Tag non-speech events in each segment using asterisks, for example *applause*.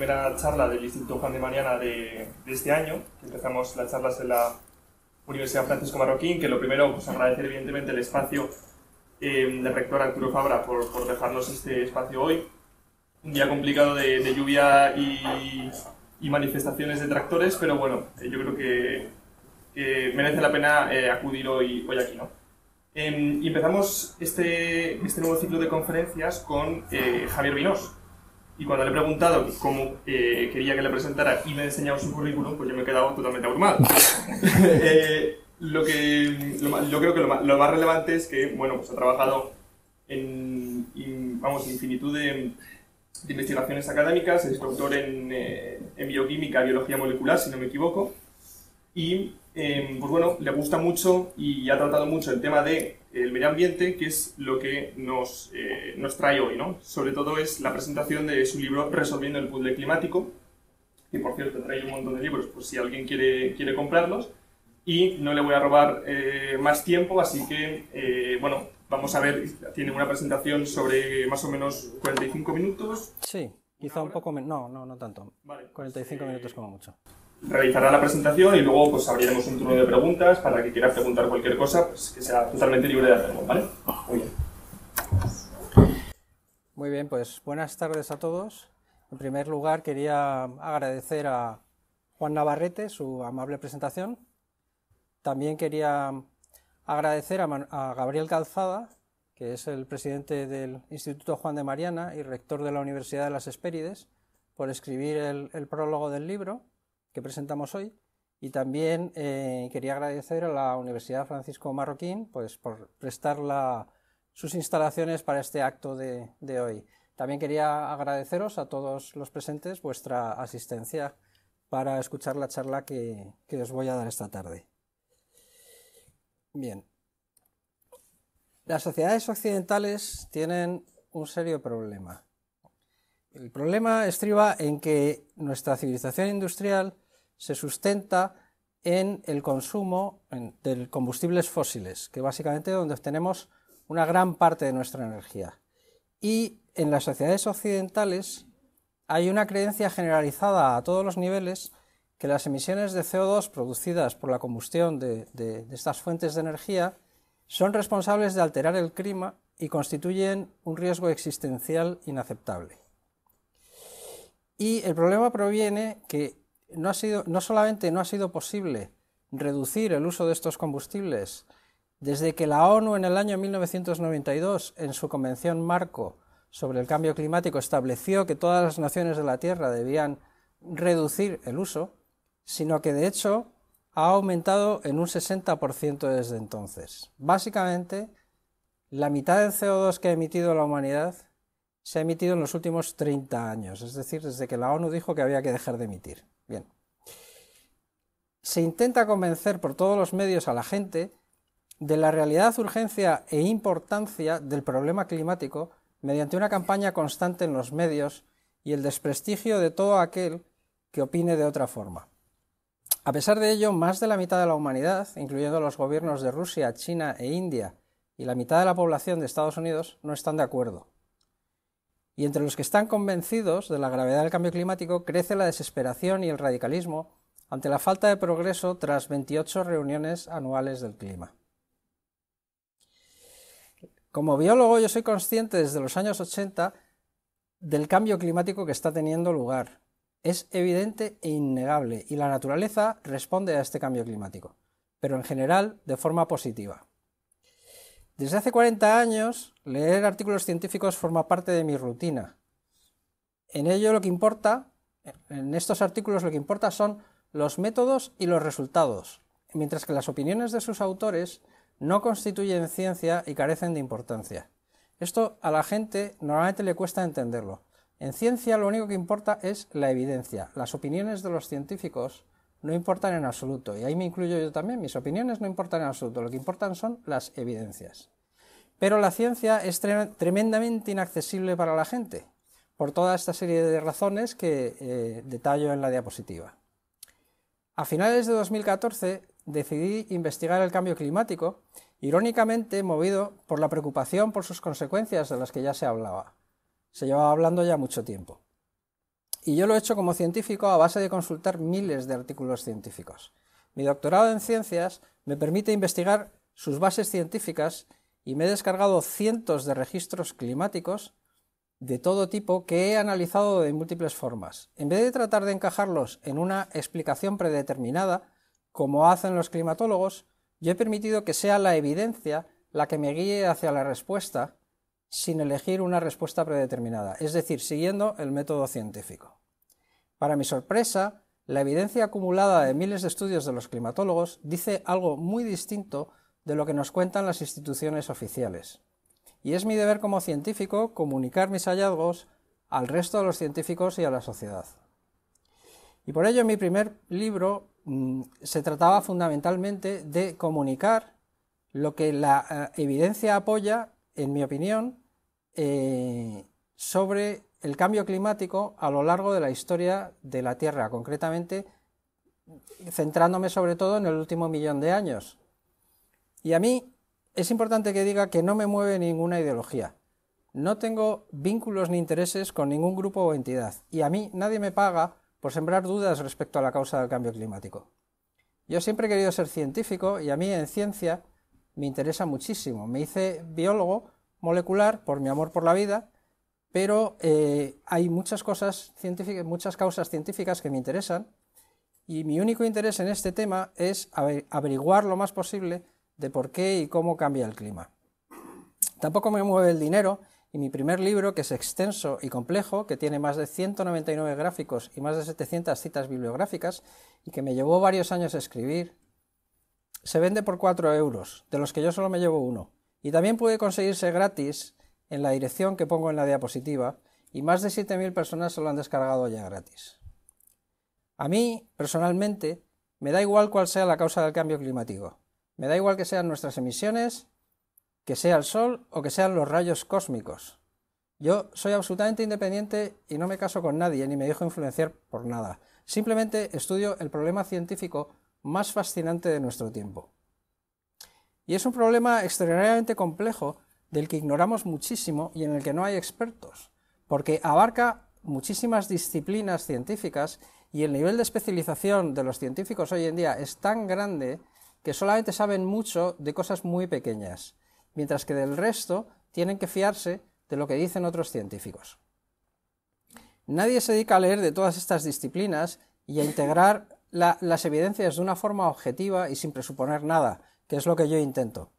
primera charla del Instituto Juan de Mariana de, este año. Empezamos las charlas en la Universidad Francisco Marroquín, que lo primero, pues agradecer evidentemente el espacio eh, del rector Arturo Fabra por, dejarnos este espacio hoy. Un día complicado de, lluvia y, manifestaciones de tractores, pero bueno, eh, yo creo que, merece la pena eh, acudir hoy, hoy aquí, ¿no? Em, empezamos este, este nuevo ciclo de conferencias con Javier Vinós, y cuando le he preguntado cómo eh, quería que le presentara y me ha enseñado su currículum, pues yo me he quedado totalmente abrumado. *laughs* Eh, lo que, yo creo que lo más, relevante es que, bueno, pues ha trabajado en, vamos, infinitud de, investigaciones académicas, es doctor en, eh, en, bioquímica, biología molecular, si no me equivoco, y, em, pues bueno, le gusta mucho y ha tratado mucho el tema de el medio ambiente, que es lo que nos, eh, nos trae hoy, ¿no? Sobre todo es la presentación de su libro Resolviendo el puzzle climático, que por cierto trae un montón de libros por si alguien quiere, quiere comprarlos. Y no le voy a robar eh, más tiempo, así que, eh, bueno, vamos a ver, tiene una presentación sobre más o menos 45 minutos. Sí, quizá un poco menos, no, no, no tanto. Vale, 45 pues, minutos como mucho realizará la presentación y luego pues abriremos un turno de preguntas para que quiera preguntar cualquier cosa, pues que sea totalmente libre de hacerlo, ¿vale? Muy bien. Muy bien, pues buenas tardes a todos. En primer lugar quería agradecer a Juan Navarrete su amable presentación. También quería agradecer a, Gabriel Calzada, que es el presidente del Instituto Juan de Mariana y rector de la Universidad de las Espérides, por escribir el prólogo del libro presentamos hoy. Y también eh, quería agradecer a la Universidad Francisco Marroquín pues, por prestar sus instalaciones para este acto de, hoy. También quería agradeceros a todos los presentes vuestra asistencia para escuchar la charla que, que os voy a dar esta tarde. Bien. Las sociedades occidentales tienen un serio problema. El problema estriba en que nuestra civilización industrial se sustenta en el consumo de combustibles fósiles, que básicamente es donde obtenemos una gran parte de nuestra energía. Y en las sociedades occidentales hay una creencia generalizada a todos los niveles que las emisiones de CO2 producidas por la combustión de, estas fuentes de energía son responsables de alterar el clima y constituyen un riesgo existencial inaceptable. Y el problema proviene que no, solamente no ha sido posible reducir el uso de estos combustibles, desde que la ONU en el año 1992, en su Convención Marco sobre el Cambio Climático, estableció que todas las naciones de la Tierra debían reducir el uso, sino que de hecho ha aumentado en un 60% desde entonces. Básicamente, la mitad del CO2 que ha emitido la humanidad se ha emitido en los últimos 30 años, es decir, desde que la ONU dijo que había que dejar de emitir. Bien. Se intenta convencer por todos los medios a la gente de la realidad, urgencia e importancia del problema climático mediante una campaña constante en los medios y el desprestigio de todo aquel que opine de otra forma. A pesar de ello, más de la mitad de la humanidad, incluyendo los gobiernos de Rusia, China e India, y la mitad de la población de Estados Unidos, no están de acuerdo. Y entre los que están convencidos de la gravedad del cambio climático crece la desesperación y el radicalismo ante la falta de progreso tras 28 reuniones anuales del clima. Como biólogo yo soy consciente desde los años 80 del cambio climático que está teniendo lugar. Es evidente e innegable y la naturaleza responde a este cambio climático, pero en general de forma positiva. Desde hace 40 años, leer artículos científicos forma parte de mi rutina. En ello lo que importa, en estos artículos lo que importa son los métodos y los resultados, mientras que las opiniones de sus autores no constituyen ciencia y carecen de importancia. Esto a la gente normalmente le cuesta entenderlo. En ciencia lo único que importa es la evidencia. Las opiniones de los científicos no importan en absoluto, y ahí me incluyo yo también, mis opiniones no importan en absoluto, lo que importan son las evidencias. Pero la ciencia es tremendamente inaccesible para la gente, por toda esta serie de razones que eh, detallo en la diapositiva. A finales de 2014 decidí investigar el cambio climático, irónicamente movido por la preocupación por sus consecuencias de las que ya se hablaba. Se llevaba hablando ya mucho tiempo. Y yo lo he hecho como científico a base de consultar miles de artículos científicos. Mi doctorado en ciencias me permite investigar sus bases científicas y me he descargado cientos de registros climáticos de todo tipo que he analizado de múltiples formas. En vez de tratar de encajarlos en una explicación predeterminada, como hacen los climatólogos, yo he permitido que sea la evidencia la que me guíe hacia la respuesta sin elegir una respuesta predeterminada, es decir, siguiendo el método científico. Para mi sorpresa, la evidencia acumulada de miles de estudios de los climatólogos dice algo muy distinto de lo que nos cuentan las instituciones oficiales. Y es mi deber como científico comunicar mis hallazgos al resto de los científicos y a la sociedad. Y por ello en mi primer libro mm, se trataba fundamentalmente de comunicar lo que la eh, evidencia apoya en mi opinión, eh, sobre el cambio climático a lo largo de la historia de la Tierra, concretamente centrándome sobre todo en el último millón de años. Y a mí es importante que diga que no me mueve ninguna ideología. No tengo vínculos ni intereses con ningún grupo o entidad. Y a mí nadie me paga por sembrar dudas respecto a la causa del cambio climático. Yo siempre he querido ser científico y a mí en ciencia me interesa muchísimo. Me hice biólogo molecular por mi amor por la vida, pero eh, hay muchas cosas científicas, muchas causas científicas que me interesan y mi único interés en este tema es averiguar lo más posible de por qué y cómo cambia el clima. Tampoco me mueve el dinero y mi primer libro, que es extenso y complejo, que tiene más de 199 gráficos y más de 700 citas bibliográficas y que me llevó varios años escribir, se vende por 4 euros, de los que yo solo me llevo uno. Y también puede conseguirse gratis en la dirección que pongo en la diapositiva, y más de 7.000 personas se lo han descargado ya gratis. A mí, personalmente, me da igual cuál sea la causa del cambio climático. Me da igual que sean nuestras emisiones, que sea el sol o que sean los rayos cósmicos. Yo soy absolutamente independiente y no me caso con nadie ni me dejo influenciar por nada. Simplemente estudio el problema científico más fascinante de nuestro tiempo. Y es un problema extraordinariamente complejo del que ignoramos muchísimo y en el que no hay expertos, porque abarca muchísimas disciplinas científicas y el nivel de especialización de los científicos hoy en día es tan grande que solamente saben mucho de cosas muy pequeñas, mientras que del resto tienen que fiarse de lo que dicen otros científicos. Nadie se dedica a leer de todas estas disciplinas y a integrar las evidencias de una forma objetiva y sin presuponer nada, que es lo que yo intento.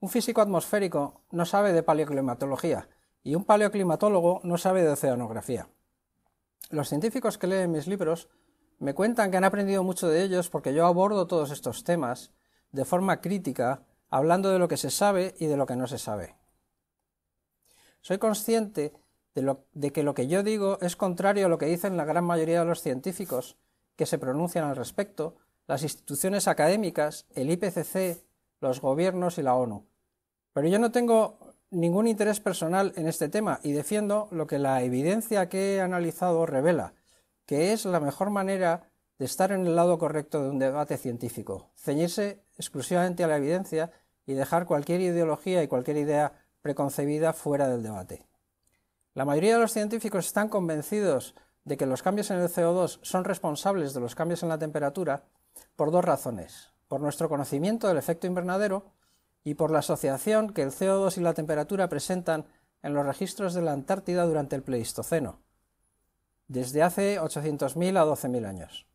Un físico atmosférico no sabe de paleoclimatología y un paleoclimatólogo no sabe de oceanografía. Los científicos que leen mis libros me cuentan que han aprendido mucho de ellos porque yo abordo todos estos temas de forma crítica, hablando de lo que se sabe y de lo que no se sabe. Soy consciente de que lo que yo digo es contrario a lo que dicen la gran mayoría de los científicos, que se pronuncian al respecto las instituciones académicas, el IPCC, los gobiernos y la ONU. Pero yo no tengo ningún interés personal en este tema y defiendo lo que la evidencia que he analizado revela, que es la mejor manera de estar en el lado correcto de un debate científico, ceñirse exclusivamente a la evidencia y dejar cualquier ideología y cualquier idea preconcebida fuera del debate. La mayoría de los científicos están convencidos de que los cambios en el CO2 son responsables de los cambios en la temperatura por dos razones, por nuestro conocimiento del efecto invernadero y por la asociación que el CO2 y la temperatura presentan en los registros de la Antártida durante el Pleistoceno, desde hace 800.000 a 12.000 años.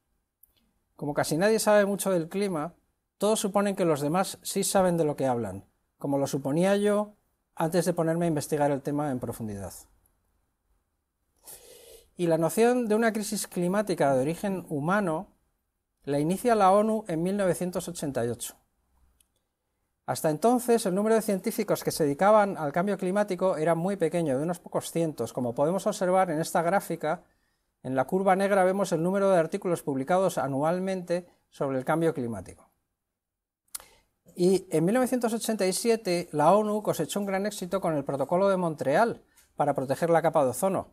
Como casi nadie sabe mucho del clima, todos suponen que los demás sí saben de lo que hablan, como lo suponía yo antes de ponerme a investigar el tema en profundidad. Y la noción de una crisis climática de origen humano la inicia la ONU en 1988. Hasta entonces, el número de científicos que se dedicaban al cambio climático era muy pequeño, de unos pocos cientos. Como podemos observar en esta gráfica, en la curva negra vemos el número de artículos publicados anualmente sobre el cambio climático. Y en 1987 la ONU cosechó un gran éxito con el Protocolo de Montreal para proteger la capa de ozono,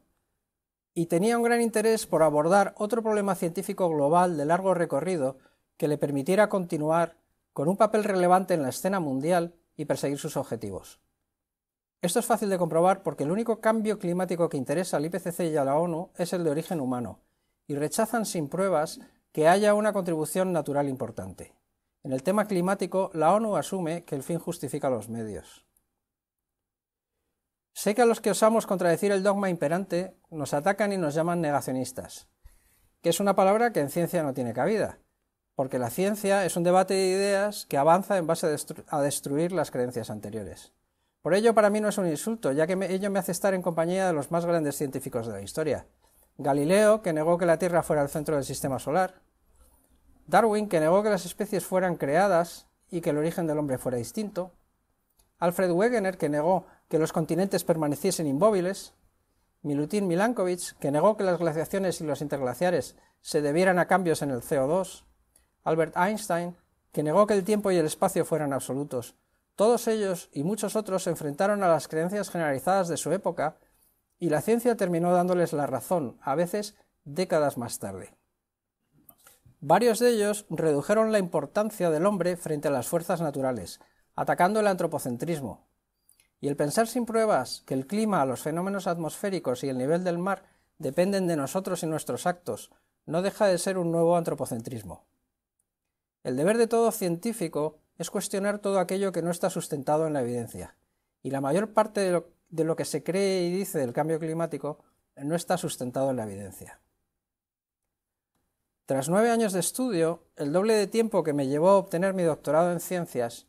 y tenía un gran interés por abordar otro problema científico global de largo recorrido que le permitiera continuar con un papel relevante en la escena mundial y perseguir sus objetivos. Esto es fácil de comprobar porque el único cambio climático que interesa al IPCC y a la ONU es el de origen humano, y rechazan sin pruebas que haya una contribución natural importante. En el tema climático, la ONU asume que el fin justifica los medios. Sé que a los que osamos contradecir el dogma imperante nos atacan y nos llaman negacionistas, que es una palabra que en ciencia no tiene cabida, porque la ciencia es un debate de ideas que avanza en base a, destruir las creencias anteriores. Por ello, para mí no es un insulto, ya que ello me hace estar en compañía de los más grandes científicos de la historia. Galileo, que negó que la Tierra fuera el centro del sistema solar. Darwin, que negó que las especies fueran creadas y que el origen del hombre fuera distinto. Alfred Wegener, que negó que los continentes permaneciesen inmóviles, Milutin Milankovic, que negó que las glaciaciones y los interglaciares se debieran a cambios en el CO2, Albert Einstein, que negó que el tiempo y el espacio fueran absolutos. Todos ellos y muchos otros se enfrentaron a las creencias generalizadas de su época y la ciencia terminó dándoles la razón, a veces décadas más tarde. Varios de ellos redujeron la importancia del hombre frente a las fuerzas naturales, atacando el antropocentrismo, y el pensar sin pruebas que el clima, los fenómenos atmosféricos y el nivel del mar dependen de nosotros y nuestros actos no deja de ser un nuevo antropocentrismo. El deber de todo científico es cuestionar todo aquello que no está sustentado en la evidencia, y la mayor parte de lo, que se cree y dice del cambio climático no está sustentado en la evidencia. Tras nueve años de estudio, el doble de tiempo que me llevó a obtener mi doctorado en ciencias,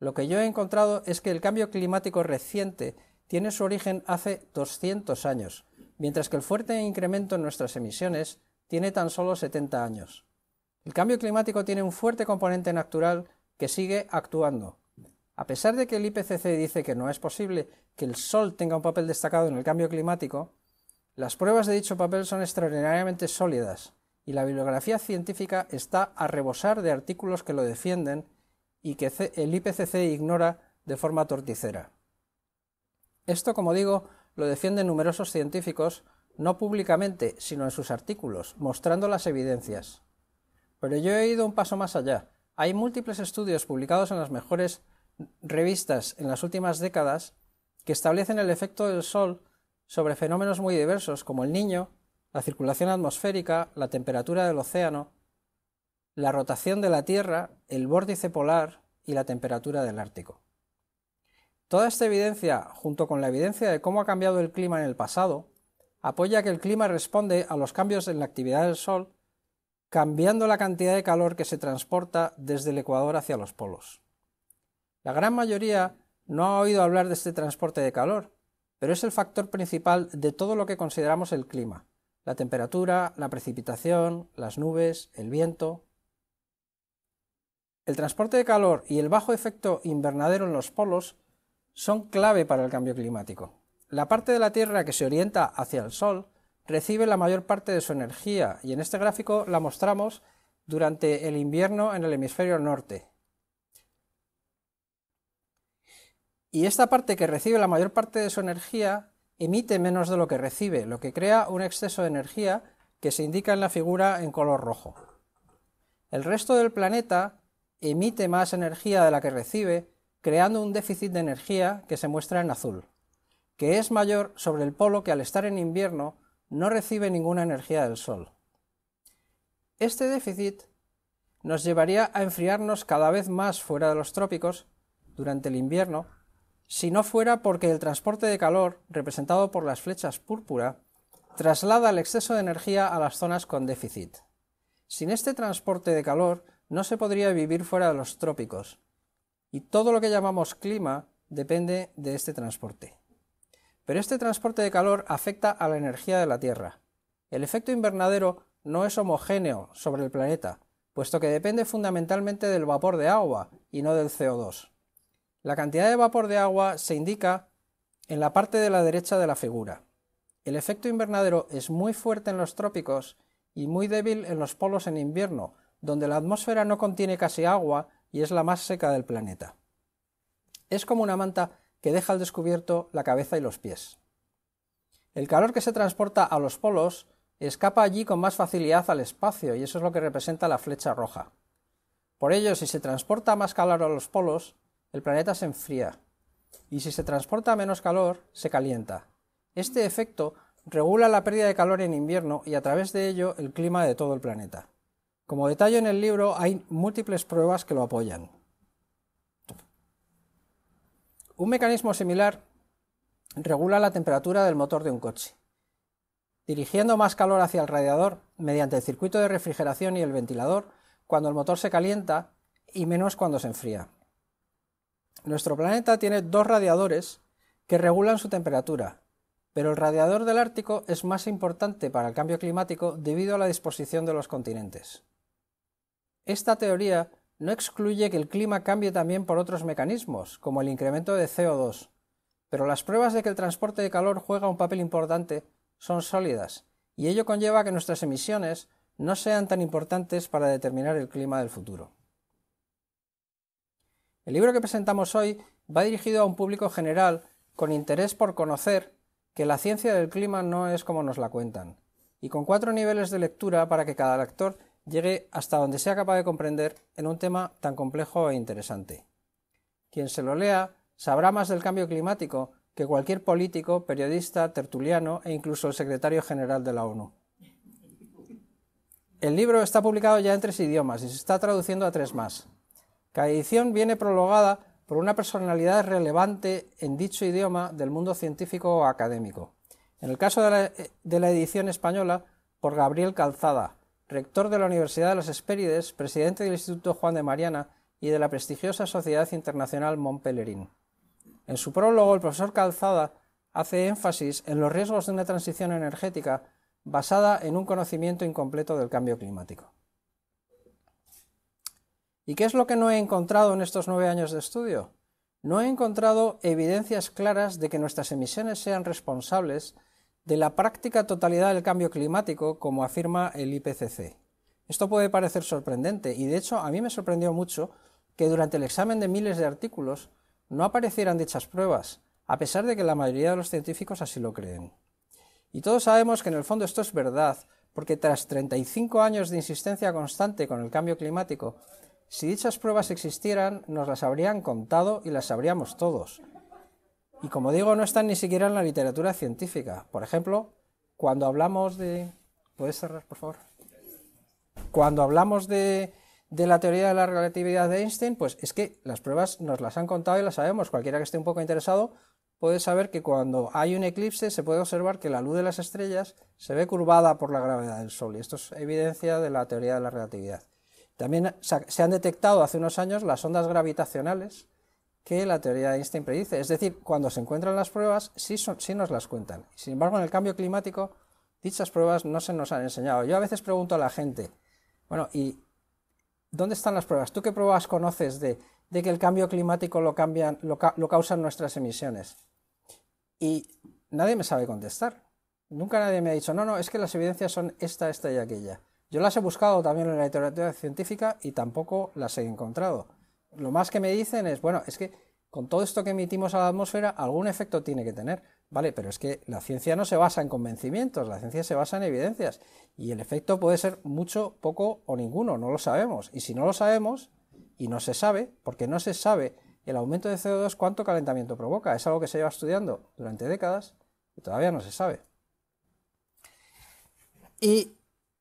lo que yo he encontrado es que el cambio climático reciente tiene su origen hace 200 años, mientras que el fuerte incremento en nuestras emisiones tiene tan solo 70 años. El cambio climático tiene un fuerte componente natural que sigue actuando. A pesar de que el IPCC dice que no es posible que el Sol tenga un papel destacado en el cambio climático, las pruebas de dicho papel son extraordinariamente sólidas y la bibliografía científica está a rebosar de artículos que lo defienden y que el IPCC ignora de forma torticera. Esto, como digo, lo defienden numerosos científicos, no públicamente, sino en sus artículos, mostrando las evidencias. Pero yo he ido un paso más allá. Hay múltiples estudios publicados en las mejores revistas en las últimas décadas que establecen el efecto del Sol sobre fenómenos muy diversos como el niño, la circulación atmosférica, la temperatura del océano, la rotación de la Tierra, el vórtice polar y la temperatura del Ártico. Toda esta evidencia, junto con la evidencia de cómo ha cambiado el clima en el pasado, apoya que el clima responde a los cambios en la actividad del Sol, cambiando la cantidad de calor que se transporta desde el Ecuador hacia los polos. La gran mayoría no ha oído hablar de este transporte de calor, pero es el factor principal de todo lo que consideramos el clima, la temperatura, la precipitación, las nubes, el viento, el transporte de calor y el bajo efecto invernadero en los polos son clave para el cambio climático. La parte de la Tierra que se orienta hacia el Sol recibe la mayor parte de su energía y en este gráfico la mostramos durante el invierno en el hemisferio norte. Y esta parte que recibe la mayor parte de su energía emite menos de lo que recibe, lo que crea un exceso de energía que se indica en la figura en color rojo. El resto del planeta emite más energía de la que recibe, creando un déficit de energía que se muestra en azul, que es mayor sobre el polo que al estar en invierno no recibe ninguna energía del Sol. Este déficit nos llevaría a enfriarnos cada vez más fuera de los trópicos durante el invierno, si no fuera porque el transporte de calor, representado por las flechas púrpura, traslada el exceso de energía a las zonas con déficit. Sin este transporte de calor, no se podría vivir fuera de los trópicos, y todo lo que llamamos clima depende de este transporte. Pero este transporte de calor afecta a la energía de la Tierra. El efecto invernadero no es homogéneo sobre el planeta, puesto que depende fundamentalmente del vapor de agua y no del CO2. La cantidad de vapor de agua se indica en la parte de la derecha de la figura. El efecto invernadero es muy fuerte en los trópicos y muy débil en los polos en invierno, donde la atmósfera no contiene casi agua y es la más seca del planeta. Es como una manta que deja al descubierto la cabeza y los pies. El calor que se transporta a los polos escapa allí con más facilidad al espacio y eso es lo que representa la flecha roja. Por ello, si se transporta más calor a los polos, el planeta se enfría y si se transporta menos calor, se calienta. Este efecto regula la pérdida de calor en invierno y a través de ello el clima de todo el planeta. Como detalle en el libro, hay múltiples pruebas que lo apoyan. Un mecanismo similar regula la temperatura del motor de un coche, dirigiendo más calor hacia el radiador mediante el circuito de refrigeración y el ventilador cuando el motor se calienta y menos cuando se enfría. Nuestro planeta tiene dos radiadores que regulan su temperatura, pero el radiador del Ártico es más importante para el cambio climático debido a la disposición de los continentes. Esta teoría no excluye que el clima cambie también por otros mecanismos, como el incremento de CO2, pero las pruebas de que el transporte de calor juega un papel importante son sólidas, y ello conlleva que nuestras emisiones no sean tan importantes para determinar el clima del futuro. El libro que presentamos hoy va dirigido a un público general con interés por conocer que la ciencia del clima no es como nos la cuentan, y con cuatro niveles de lectura para que cada lector llegue hasta donde sea capaz de comprender en un tema tan complejo e interesante. Quien se lo lea sabrá más del cambio climático que cualquier político, periodista, tertuliano e incluso el secretario general de la ONU. El libro está publicado ya en tres idiomas y se está traduciendo a tres más. Cada edición viene prologada por una personalidad relevante en dicho idioma del mundo científico o académico. En el caso de la eh, edición española, por Gabriel Calzada, rector de la Universidad de las Hespérides, presidente del Instituto Juan de Mariana y de la prestigiosa Sociedad Internacional Montpellerin. En su prólogo, el profesor Calzada hace énfasis en los riesgos de una transición energética basada en un conocimiento incompleto del cambio climático. ¿Y qué es lo que no he encontrado en estos nueve años de estudio? No he encontrado evidencias claras de que nuestras emisiones sean responsables de la práctica totalidad del cambio climático, como afirma el IPCC. Esto puede parecer sorprendente y de hecho a mí me sorprendió mucho que durante el examen de miles de artículos no aparecieran dichas pruebas, a pesar de que la mayoría de los científicos así lo creen. Y todos sabemos que en el fondo esto es verdad, porque tras 35 años de insistencia constante con el cambio climático, si dichas pruebas existieran, nos las habrían contado y las sabríamos todos. Y como digo, no están ni siquiera en la literatura científica. Por ejemplo, cuando hablamos de... ¿Puedes cerrar, por favor? Cuando hablamos de, la teoría de la relatividad de Einstein, pues es que las pruebas nos las han contado y las sabemos. Cualquiera que esté un poco interesado puede saber que cuando hay un eclipse se puede observar que la luz de las estrellas se ve curvada por la gravedad del Sol. Y esto es evidencia de la teoría de la relatividad. También se han detectado hace unos años las ondas gravitacionales que la teoría de Einstein predice. Es decir, cuando se encuentran las pruebas, sí, nos las cuentan. Sin embargo, en el cambio climático, dichas pruebas no se nos han enseñado. Yo a veces pregunto a la gente, bueno, ¿y dónde están las pruebas? ¿Tú qué pruebas conoces de, que el cambio climático lo, cambian, lo, lo causan nuestras emisiones? Y nadie me sabe contestar. Nunca nadie me ha dicho, no, no, es que las evidencias son esta, esta y aquella. Yo las he buscado también en la literatura científica y tampoco las he encontrado lo más que me dicen es, bueno, es que con todo esto que emitimos a la atmósfera, algún efecto tiene que tener. Vale, pero es que la ciencia no se basa en convencimientos, la ciencia se basa en evidencias. Y el efecto puede ser mucho, poco o ninguno, no lo sabemos. Y si no lo sabemos, y no se sabe, porque no se sabe el aumento de CO2 cuánto calentamiento provoca, es algo que se lleva estudiando durante décadas y todavía no se sabe. Y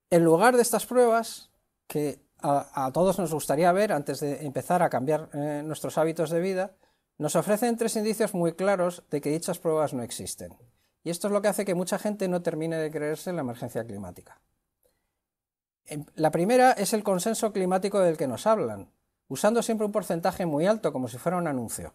en lugar de estas pruebas, que a, todos nos gustaría ver antes de empezar a cambiar eh, nuestros hábitos de vida, nos ofrecen tres indicios muy claros de que dichas pruebas no existen. Y esto es lo que hace que mucha gente no termine de creerse en la emergencia climática. Em, la primera es el consenso climático del que nos hablan, usando siempre un porcentaje muy alto como si fuera un anuncio.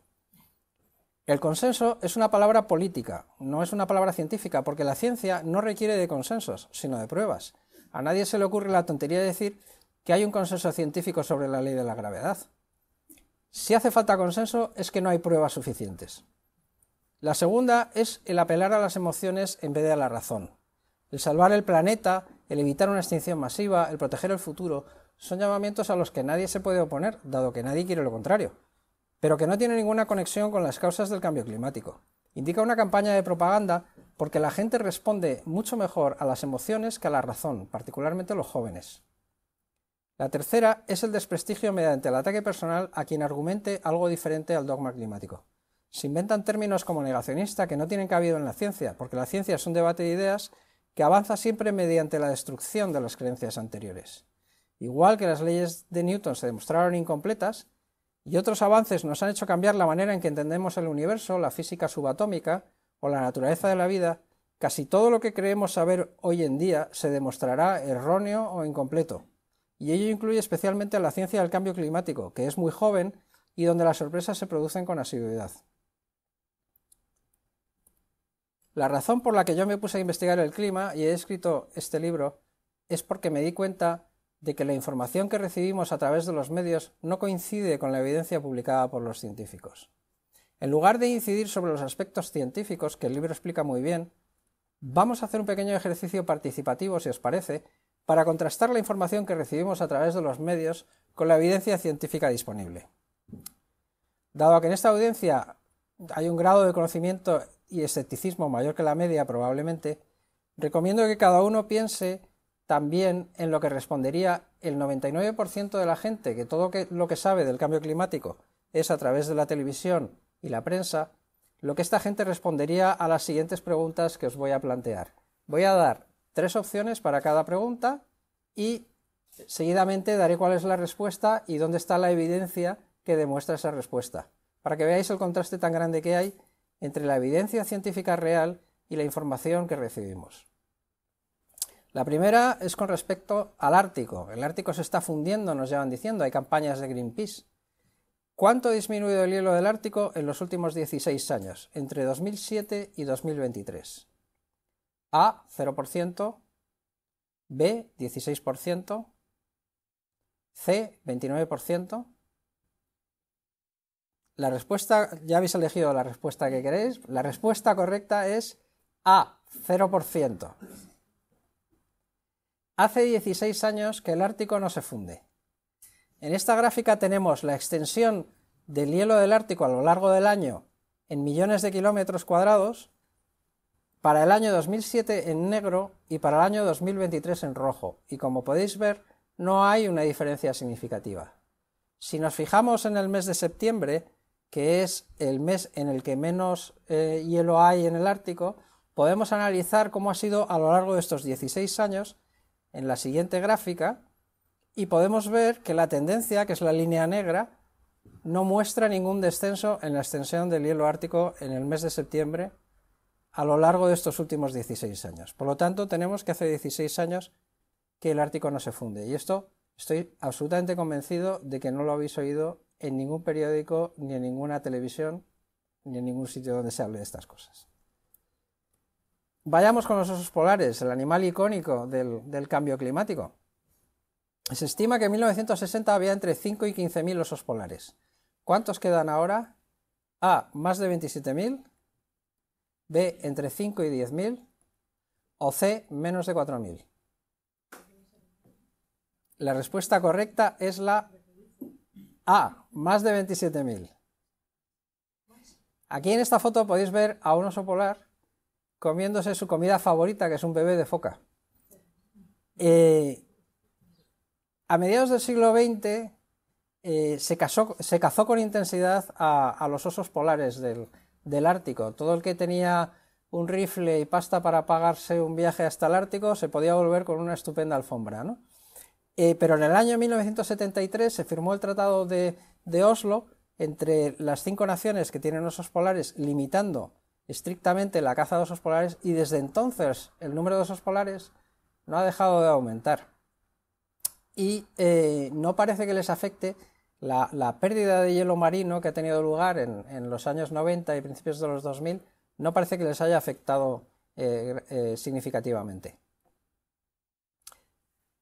El consenso es una palabra política, no es una palabra científica, porque la ciencia no requiere de consensos, sino de pruebas. A nadie se le ocurre la tontería de decir que hay un consenso científico sobre la ley de la gravedad. Si hace falta consenso es que no hay pruebas suficientes. La segunda es el apelar a las emociones en vez de a la razón. El salvar el planeta, el evitar una extinción masiva, el proteger el futuro, son llamamientos a los que nadie se puede oponer, dado que nadie quiere lo contrario, pero que no tiene ninguna conexión con las causas del cambio climático. Indica una campaña de propaganda porque la gente responde mucho mejor a las emociones que a la razón, particularmente los jóvenes. La tercera es el desprestigio mediante el ataque personal a quien argumente algo diferente al dogma climático. Se inventan términos como negacionista que no tienen cabido en la ciencia, porque la ciencia es un debate de ideas que avanza siempre mediante la destrucción de las creencias anteriores. Igual que las leyes de Newton se demostraron incompletas, y otros avances nos han hecho cambiar la manera en que entendemos el universo, la física subatómica o la naturaleza de la vida, casi todo lo que creemos saber hoy en día se demostrará erróneo o incompleto, y ello incluye especialmente a la ciencia del cambio climático, que es muy joven y donde las sorpresas se producen con asiduidad. La razón por la que yo me puse a investigar el clima y he escrito este libro es porque me di cuenta de que la información que recibimos a través de los medios no coincide con la evidencia publicada por los científicos. En lugar de incidir sobre los aspectos científicos, que el libro explica muy bien, vamos a hacer un pequeño ejercicio participativo, si os parece, para contrastar la información que recibimos a través de los medios con la evidencia científica disponible. Dado que en esta audiencia hay un grado de conocimiento y escepticismo mayor que la media probablemente, recomiendo que cada uno piense también en lo que respondería el 99% de la gente que todo lo que sabe del cambio climático es a través de la televisión y la prensa, lo que esta gente respondería a las siguientes preguntas que os voy a plantear. Voy a dar tres opciones para cada pregunta y seguidamente daré cuál es la respuesta y dónde está la evidencia que demuestra esa respuesta, para que veáis el contraste tan grande que hay entre la evidencia científica real y la información que recibimos. La primera es con respecto al Ártico. El Ártico se está fundiendo, nos llevan diciendo, hay campañas de Greenpeace. ¿Cuánto ha disminuido el hielo del Ártico en los últimos 16 años, entre 2007 y 2023? A 0%, B 16%, C 29%. La respuesta, ya habéis elegido la respuesta que queréis, la respuesta correcta es A 0%. Hace 16 años que el Ártico no se funde. En esta gráfica tenemos la extensión del hielo del Ártico a lo largo del año en millones de kilómetros cuadrados para el año 2007 en negro y para el año 2023 en rojo, y como podéis ver, no hay una diferencia significativa. Si nos fijamos en el mes de septiembre, que es el mes en el que menos eh, hielo hay en el Ártico, podemos analizar cómo ha sido a lo largo de estos 16 años en la siguiente gráfica y podemos ver que la tendencia, que es la línea negra, no muestra ningún descenso en la extensión del hielo ártico en el mes de septiembre a lo largo de estos últimos 16 años. Por lo tanto, tenemos que hace 16 años que el Ártico no se funde. Y esto estoy absolutamente convencido de que no lo habéis oído en ningún periódico, ni en ninguna televisión, ni en ningún sitio donde se hable de estas cosas. Vayamos con los osos polares, el animal icónico del, cambio climático. Se estima que en 1960 había entre 5 y 15.000 osos polares. ¿Cuántos quedan ahora? Ah, Más de 27.000. B entre 5 y 10.000 o C menos de 4.000. La respuesta correcta es la A, más de 27.000. Aquí en esta foto podéis ver a un oso polar comiéndose su comida favorita, que es un bebé de foca. Eh, a mediados del siglo XX eh, se, cazó con intensidad a los osos polares del, del Ártico. Todo el que tenía un rifle y pasta para pagarse un viaje hasta el Ártico se podía volver con una estupenda alfombra, ¿no? Eh, pero en el año 1973 se firmó el Tratado de, de Oslo entre las cinco naciones que tienen osos polares, limitando estrictamente la caza de osos polares, y desde entonces el número de osos polares no ha dejado de aumentar. Y eh, no parece que les afecte la, pérdida de hielo marino que ha tenido lugar en, los años 90 y principios de los 2000 no parece que les haya afectado eh, eh, significativamente.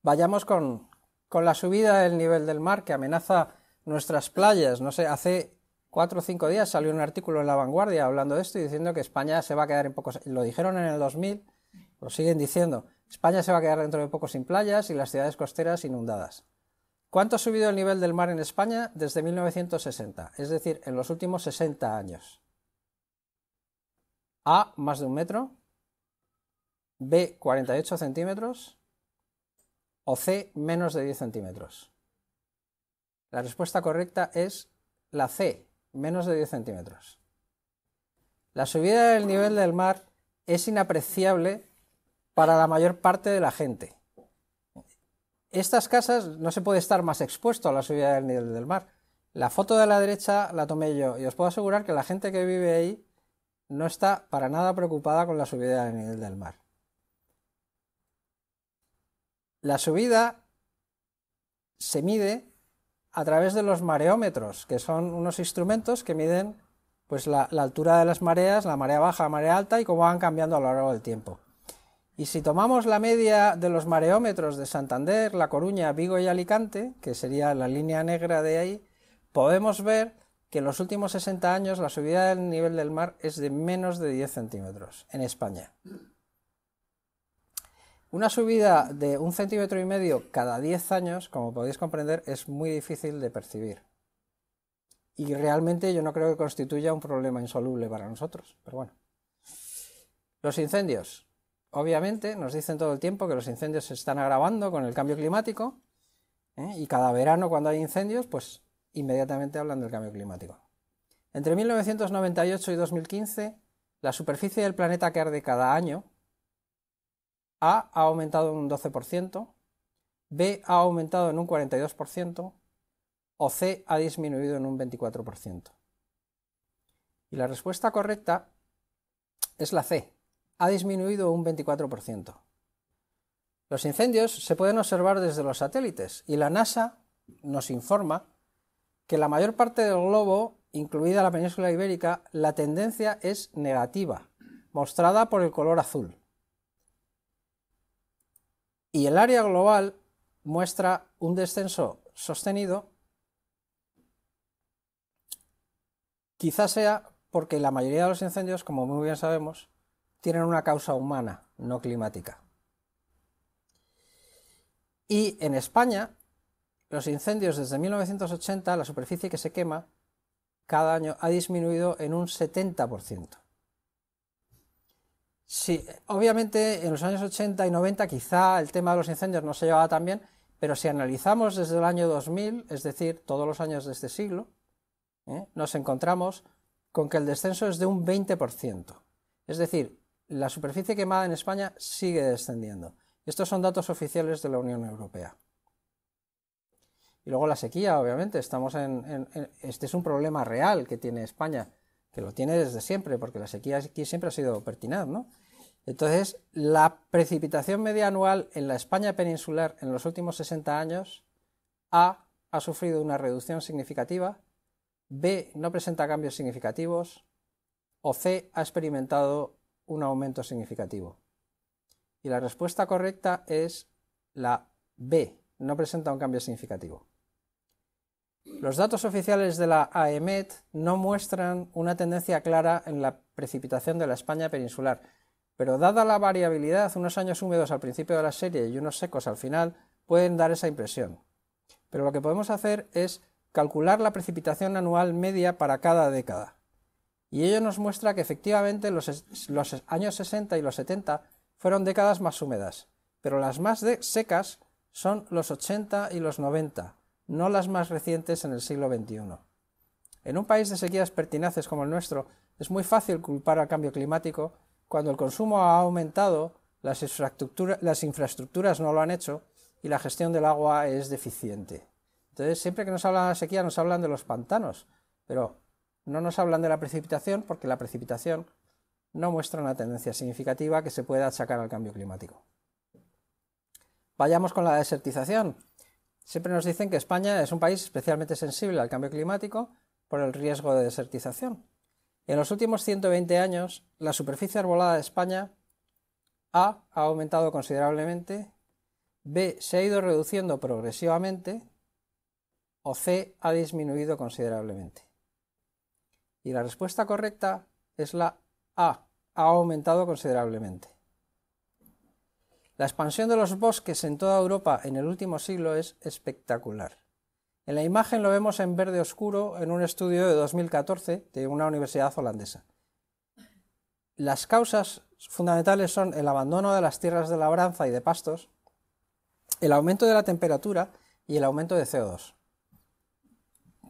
Vayamos con, la subida del nivel del mar que amenaza nuestras playas. No sé, hace cuatro o cinco días salió un artículo en La Vanguardia hablando de esto y diciendo que España se va a quedar en pocos... Lo dijeron en el 2000, lo siguen diciendo. España se va a quedar dentro de poco sin playas y las ciudades costeras inundadas. ¿Cuánto ha subido el nivel del mar en España desde 1960? Es decir, en los últimos 60 años. A, más de un metro. B, 48 centímetros. O C, menos de 10 centímetros. La respuesta correcta es la C, menos de 10 centímetros. La subida del nivel del mar es inapreciable para la mayor parte de la gente estas casas no se puede estar más expuesto a la subida del nivel del mar. La foto de la derecha la tomé yo y os puedo asegurar que la gente que vive ahí no está para nada preocupada con la subida del nivel del mar. La subida se mide a través de los mareómetros, que son unos instrumentos que miden pues, la, la altura de las mareas, la marea baja, la marea alta y cómo van cambiando a lo largo del tiempo. Y si tomamos la media de los mareómetros de Santander, La Coruña, Vigo y Alicante, que sería la línea negra de ahí, podemos ver que en los últimos 60 años la subida del nivel del mar es de menos de 10 centímetros en España. Una subida de un centímetro y medio cada 10 años, como podéis comprender, es muy difícil de percibir. Y realmente yo no creo que constituya un problema insoluble para nosotros, pero bueno. Los incendios. Obviamente nos dicen todo el tiempo que los incendios se están agravando con el cambio climático ¿eh? y cada verano cuando hay incendios, pues inmediatamente hablan del cambio climático. Entre 1998 y 2015, la superficie del planeta que arde cada año A ha aumentado en un 12%, B ha aumentado en un 42% o C ha disminuido en un 24%. Y la respuesta correcta es la C, ha disminuido un 24%. Los incendios se pueden observar desde los satélites y la NASA nos informa que la mayor parte del globo, incluida la península ibérica, la tendencia es negativa, mostrada por el color azul. Y el área global muestra un descenso sostenido, quizás sea porque la mayoría de los incendios, como muy bien sabemos, tienen una causa humana, no climática. Y en España, los incendios desde 1980, la superficie que se quema cada año ha disminuido en un 70%. Sí, obviamente en los años 80 y 90 quizá el tema de los incendios no se llevaba tan bien, pero si analizamos desde el año 2000, es decir, todos los años de este siglo, ¿eh? nos encontramos con que el descenso es de un 20%. Es decir, la superficie quemada en España sigue descendiendo. Estos son datos oficiales de la Unión Europea. Y luego la sequía, obviamente, estamos en, este es un problema real que tiene España, que lo tiene desde siempre, porque la sequía aquí siempre ha sido pertinaz, Entonces, la precipitación media anual en la España peninsular en los últimos 60 años A ha sufrido una reducción significativa, B no presenta cambios significativos o C ha experimentado un aumento significativo? Y la respuesta correcta es la B, no presenta un cambio significativo. Los datos oficiales de la AEMET no muestran una tendencia clara en la precipitación de la España peninsular, pero dada la variabilidad, unos años húmedos al principio de la serie y unos secos al final pueden dar esa impresión. Pero lo que podemos hacer es calcular la precipitación anual media para cada década y ello nos muestra que efectivamente los, años 60 y los 70 fueron décadas más húmedas, pero las más secas son los 80 y los 90, no las más recientes en el siglo XXI. En un país de sequías pertinaces como el nuestro, es muy fácil culpar al cambio climático cuando el consumo ha aumentado, las, las infraestructuras no lo han hecho y la gestión del agua es deficiente. Entonces, siempre que nos hablan de la sequía, nos hablan de los pantanos, pero no nos hablan de la precipitación porque la precipitación no muestra una tendencia significativa que se pueda achacar al cambio climático. Vayamos con la desertización. Siempre nos dicen que España es un país especialmente sensible al cambio climático por el riesgo de desertización. En los últimos 120 años, la superficie arbolada de España A ha aumentado considerablemente, B se ha ido reduciendo progresivamente o C ha disminuido considerablemente. Y la respuesta correcta es la A. Ha aumentado considerablemente. La expansión de los bosques en toda Europa en el último siglo es espectacular. En la imagen lo vemos en verde oscuro en un estudio de 2014 de una universidad holandesa. Las causas fundamentales son el abandono de las tierras de labranza y de pastos, el aumento de la temperatura y el aumento de CO2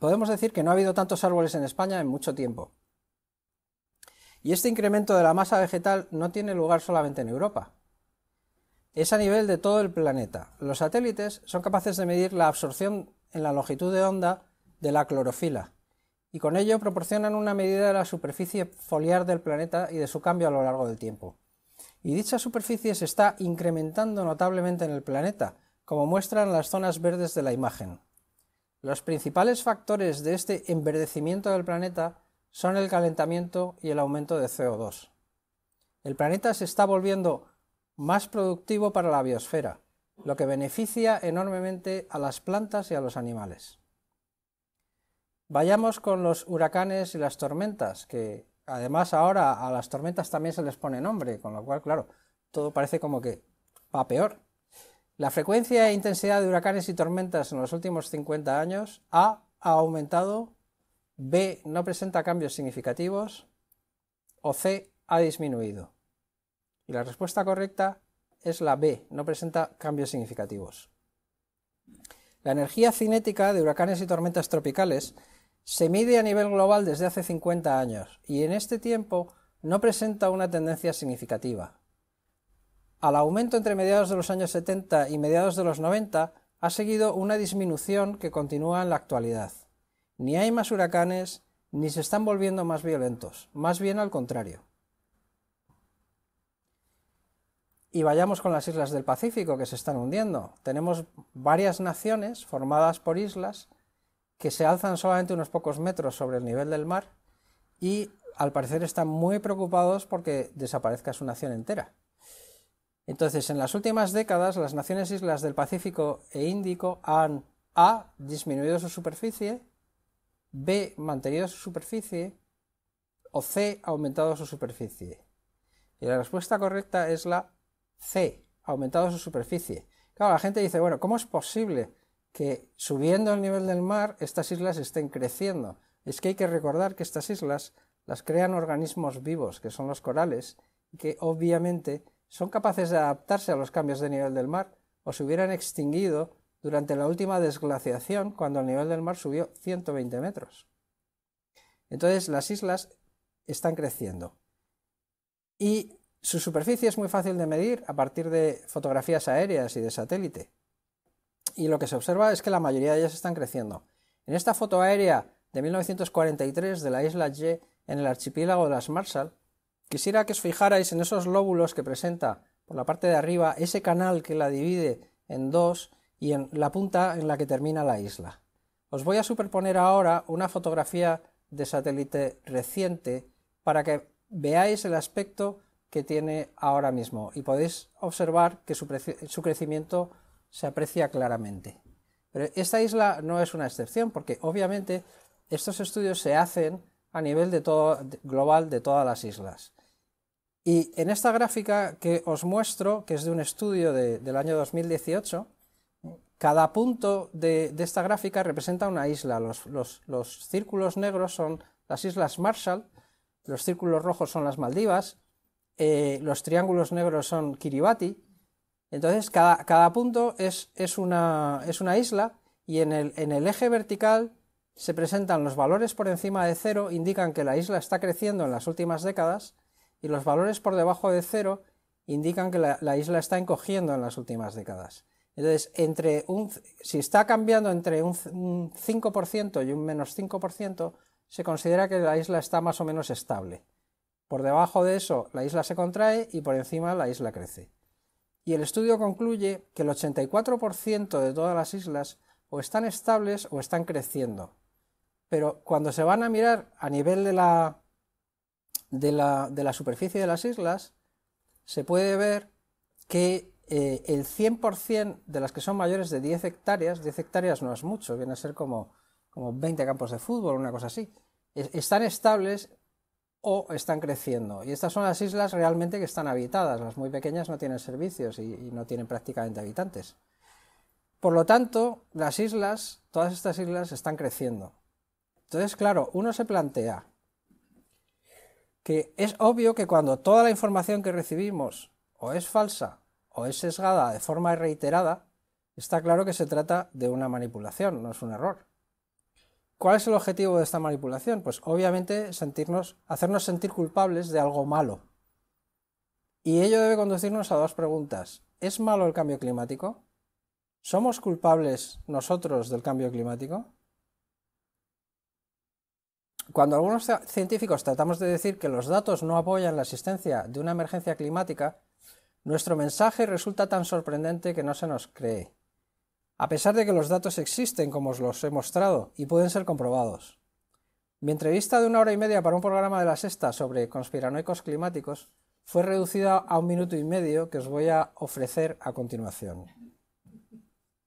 podemos decir que no ha habido tantos árboles en España en mucho tiempo. Y este incremento de la masa vegetal no tiene lugar solamente en Europa. Es a nivel de todo el planeta. Los satélites son capaces de medir la absorción en la longitud de onda de la clorofila y con ello proporcionan una medida de la superficie foliar del planeta y de su cambio a lo largo del tiempo. Y dicha superficie se está incrementando notablemente en el planeta, como muestran las zonas verdes de la imagen. Los principales factores de este enverdecimiento del planeta son el calentamiento y el aumento de CO2. El planeta se está volviendo más productivo para la biosfera, lo que beneficia enormemente a las plantas y a los animales. Vayamos con los huracanes y las tormentas, que además ahora a las tormentas también se les pone nombre, con lo cual, claro, todo parece como que va peor. La frecuencia e intensidad de huracanes y tormentas en los últimos 50 años A ha aumentado, B no presenta cambios significativos o C ha disminuido. Y la respuesta correcta es la B, no presenta cambios significativos. La energía cinética de huracanes y tormentas tropicales se mide a nivel global desde hace 50 años y en este tiempo no presenta una tendencia significativa. Al aumento entre mediados de los años 70 y mediados de los 90 ha seguido una disminución que continúa en la actualidad. Ni hay más huracanes, ni se están volviendo más violentos, más bien al contrario. Y vayamos con las islas del Pacífico que se están hundiendo. Tenemos varias naciones formadas por islas que se alzan solamente unos pocos metros sobre el nivel del mar y al parecer están muy preocupados porque desaparezca su nación entera. Entonces, en las últimas décadas, las naciones islas del Pacífico e Índico han A. disminuido su superficie, B. mantenido su superficie o C. aumentado su superficie. Y la respuesta correcta es la C. aumentado su superficie. Claro, la gente dice, bueno, ¿cómo es posible que subiendo el nivel del mar estas islas estén creciendo? Es que hay que recordar que estas islas las crean organismos vivos, que son los corales, que obviamente son capaces de adaptarse a los cambios de nivel del mar o se hubieran extinguido durante la última desglaciación cuando el nivel del mar subió 120 metros. Entonces las islas están creciendo y su superficie es muy fácil de medir a partir de fotografías aéreas y de satélite. Y lo que se observa es que la mayoría de ellas están creciendo. En esta foto aérea de 1943 de la isla Ye en el archipiélago de las Marshall, Quisiera que os fijarais en esos lóbulos que presenta por la parte de arriba, ese canal que la divide en dos y en la punta en la que termina la isla. Os voy a superponer ahora una fotografía de satélite reciente para que veáis el aspecto que tiene ahora mismo y podéis observar que su, crecimiento se aprecia claramente. Pero esta isla no es una excepción porque obviamente estos estudios se hacen a nivel global de todas las islas. Y en esta gráfica que os muestro, que es de un estudio del año 2018, cada punto de, esta gráfica representa una isla. Los, círculos negros son las islas Marshall, los círculos rojos son las Maldivas, eh, los triángulos negros son Kiribati. Entonces, cada, punto es, una, isla y en el eje vertical se presentan los valores por encima de cero, indican que la isla está creciendo en las últimas décadas y los valores por debajo de cero indican que la, isla está encogiendo en las últimas décadas. Entonces, entre un, si está cambiando entre un, un 5% y un menos 5%, se considera que la isla está más o menos estable. Por debajo de eso, la isla se contrae y por encima la isla crece. Y el estudio concluye que el 84% de todas las islas o están estables o están creciendo. Pero cuando se van a mirar a nivel de la de la, superficie de las islas, se puede ver que eh, el 100% de las que son mayores de 10 hectáreas, 10 hectáreas no es mucho, viene a ser como, como 20 campos de fútbol, una cosa así, están estables o están creciendo. Y estas son las islas realmente que están habitadas, las muy pequeñas no tienen servicios y no tienen prácticamente habitantes. Por lo tanto, las islas, todas estas islas están creciendo. Entonces, claro, uno se plantea, que es obvio que cuando toda la información que recibimos o es falsa o es sesgada de forma reiterada, está claro que se trata de una manipulación, no es un error. ¿Cuál es el objetivo de esta manipulación? Pues obviamente sentirnos, hacernos sentir culpables de algo malo. Y ello debe conducirnos a dos preguntas. ¿Es malo el cambio climático? ¿Somos culpables nosotros del cambio climático? Cuando algunos científicos tratamos de decir que los datos no apoyan la existencia de una emergencia climática, nuestro mensaje resulta tan sorprendente que no se nos cree, a pesar de que los datos existen como os los he mostrado y pueden ser comprobados. Mi entrevista de una hora y media para un programa de la sexta sobre conspiranoicos climáticos fue reducida a un minuto y medio que os voy a ofrecer a continuación.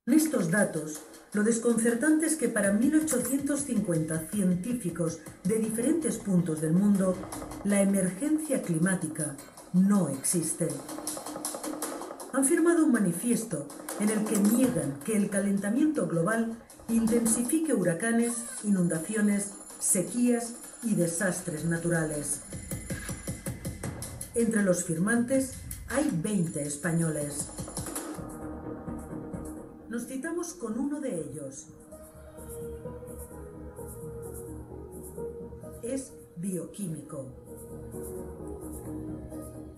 Listos datos lo desconcertante es que para 1850 científicos de diferentes puntos del mundo, la emergencia climática no existe. Han firmado un manifiesto en el que niegan que el calentamiento global intensifique huracanes, inundaciones, sequías y desastres naturales. Entre los firmantes hay 20 españoles. Nos citamos con uno de ellos. Es bioquímico.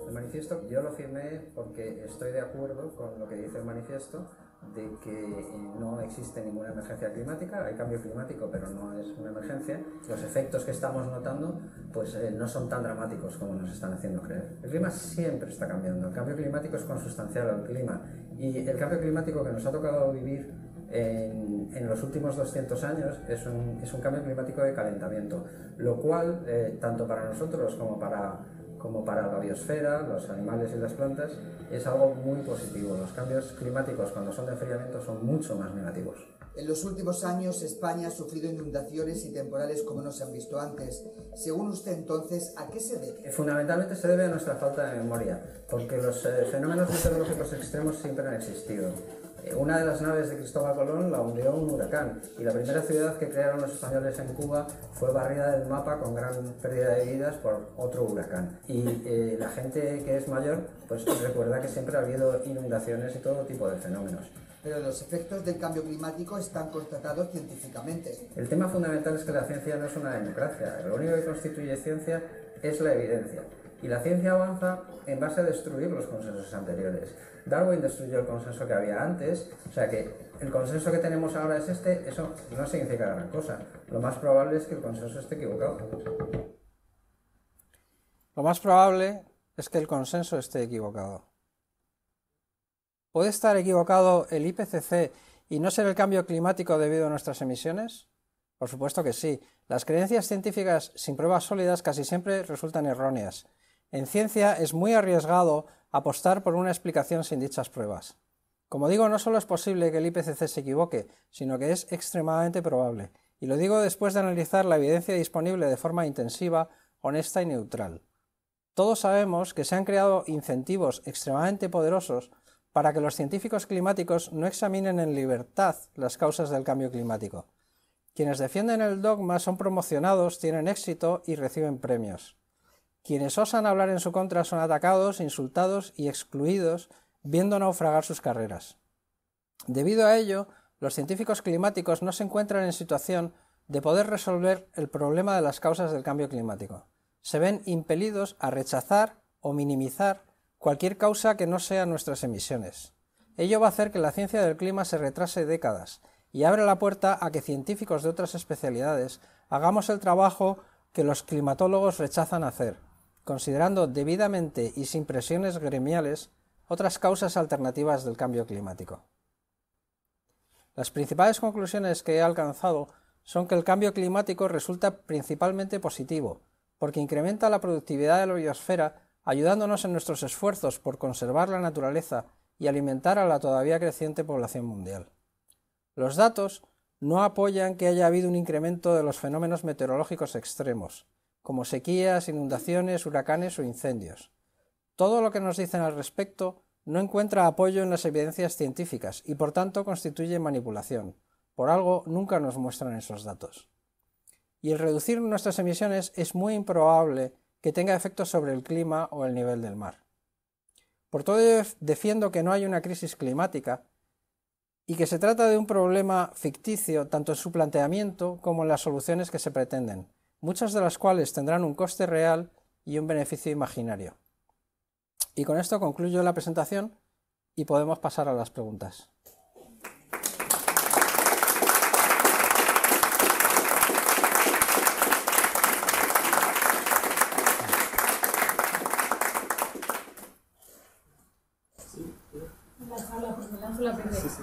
El manifiesto yo lo firmé porque estoy de acuerdo con lo que dice el manifiesto de que no existe ninguna emergencia climática, hay cambio climático pero no es una emergencia, los efectos que estamos notando pues eh, no son tan dramáticos como nos están haciendo creer. El clima siempre está cambiando, el cambio climático es consustancial al clima y el cambio climático que nos ha tocado vivir en, los últimos 200 años es un, es un, cambio climático de calentamiento, lo cual, eh, tanto para nosotros como para como para la biosfera, los animales y las plantas, es algo muy positivo. Los cambios climáticos cuando son de enfriamiento son mucho más negativos. En los últimos años España ha sufrido inundaciones y temporales como no se han visto antes. Según usted entonces, ¿a qué se debe? Eh, fundamentalmente se debe a nuestra falta de memoria, porque los eh, fenómenos meteorológicos extremos siempre han existido. Eh, una de las naves de Cristóbal Colón la hundió un huracán y la primera ciudad que crearon los españoles en Cuba fue barrida del mapa con gran pérdida de vidas por otro huracán. Y eh, la gente que es mayor pues recuerda que siempre ha habido inundaciones y todo tipo de fenómenos pero los efectos del cambio climático están constatados científicamente. El tema fundamental es que la ciencia no es una democracia, lo único que constituye ciencia es la evidencia. Y la ciencia avanza en base a destruir los consensos anteriores. Darwin destruyó el consenso que había antes, o sea que el consenso que tenemos ahora es este, eso no significa gran cosa. Lo más probable es que el consenso esté equivocado. Lo más probable es que el consenso esté equivocado. ¿Puede estar equivocado el IPCC y no ser el cambio climático debido a nuestras emisiones? Por supuesto que sí. Las creencias científicas sin pruebas sólidas casi siempre resultan erróneas. En ciencia es muy arriesgado apostar por una explicación sin dichas pruebas. Como digo, no solo es posible que el IPCC se equivoque, sino que es extremadamente probable, y lo digo después de analizar la evidencia disponible de forma intensiva, honesta y neutral. Todos sabemos que se han creado incentivos extremadamente poderosos para que los científicos climáticos no examinen en libertad las causas del cambio climático. Quienes defienden el dogma son promocionados, tienen éxito y reciben premios. Quienes osan hablar en su contra son atacados, insultados y excluidos, viendo naufragar sus carreras. Debido a ello, los científicos climáticos no se encuentran en situación de poder resolver el problema de las causas del cambio climático. Se ven impelidos a rechazar o minimizar cualquier causa que no sean nuestras emisiones. Ello va a hacer que la ciencia del clima se retrase décadas y abre la puerta a que científicos de otras especialidades hagamos el trabajo que los climatólogos rechazan hacer, considerando debidamente y sin presiones gremiales otras causas alternativas del cambio climático. Las principales conclusiones que he alcanzado son que el cambio climático resulta principalmente positivo, porque incrementa la productividad de la biosfera ayudándonos en nuestros esfuerzos por conservar la naturaleza y alimentar a la todavía creciente población mundial. Los datos no apoyan que haya habido un incremento de los fenómenos meteorológicos extremos, como sequías, inundaciones, huracanes o incendios. Todo lo que nos dicen al respecto no encuentra apoyo en las evidencias científicas y por tanto constituye manipulación. Por algo nunca nos muestran esos datos. Y el reducir nuestras emisiones es muy improbable que tenga efectos sobre el clima o el nivel del mar. Por todo ello defiendo que no hay una crisis climática y que se trata de un problema ficticio tanto en su planteamiento como en las soluciones que se pretenden, muchas de las cuales tendrán un coste real y un beneficio imaginario. Y con esto concluyo la presentación y podemos pasar a las preguntas.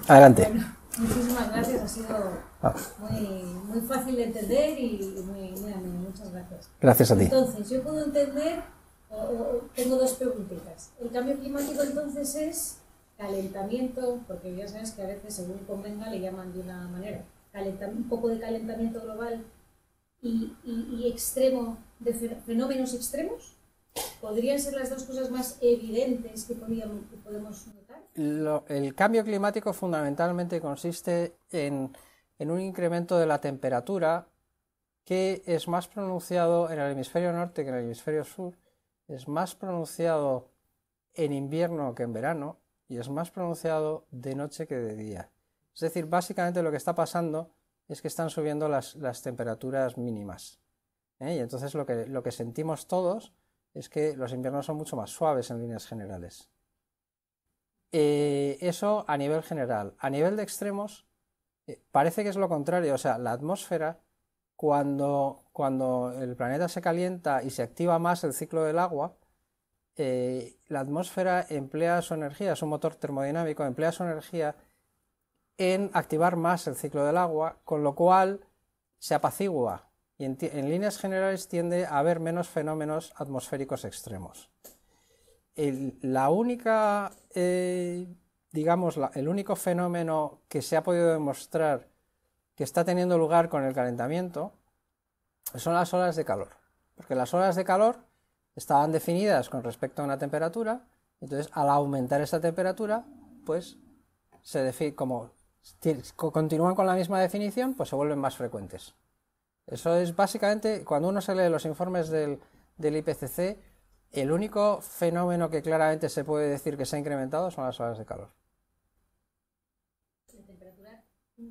Adelante. Muy, muy fácil de entender y muy, Muchas gracias. Gracias a ti. Entonces, yo puedo entender, tengo dos preguntitas. El cambio climático entonces es calentamiento, porque ya sabes que a veces según convenga le llaman de una manera, un poco de calentamiento global y, y, extremo, de fenómenos extremos. ¿Podrían ser las dos cosas más evidentes que, podemos notar? el cambio climático fundamentalmente consiste en en un incremento de la temperatura que es más pronunciado en el hemisferio norte que en el hemisferio sur, es más pronunciado en invierno que en verano y es más pronunciado de noche que de día. Es decir, básicamente lo que está pasando es que están subiendo las, temperaturas mínimas. ¿eh? Y entonces lo que, lo que sentimos todos es que los inviernos son mucho más suaves en líneas generales. Eh, eso a nivel general. A nivel de extremos, eh, parece que es lo contrario, o sea, la atmósfera, cuando, cuando el planeta se calienta y se activa más el ciclo del agua, eh, la atmósfera emplea su energía, es un motor termodinámico, emplea su energía en activar más el ciclo del agua, con lo cual se apacigua y en, líneas generales tiende a haber menos fenómenos atmosféricos extremos. la única eh, digamos, el único fenómeno que se ha podido demostrar que está teniendo lugar con el calentamiento son las olas de calor. Porque las olas de calor estaban definidas con respecto a una temperatura, entonces al aumentar esa temperatura, pues se como continúan con la misma definición, pues se vuelven más frecuentes. Eso es básicamente, cuando uno se lee los informes del, del IPCC, el único fenómeno que claramente se puede decir que se ha incrementado son las olas de calor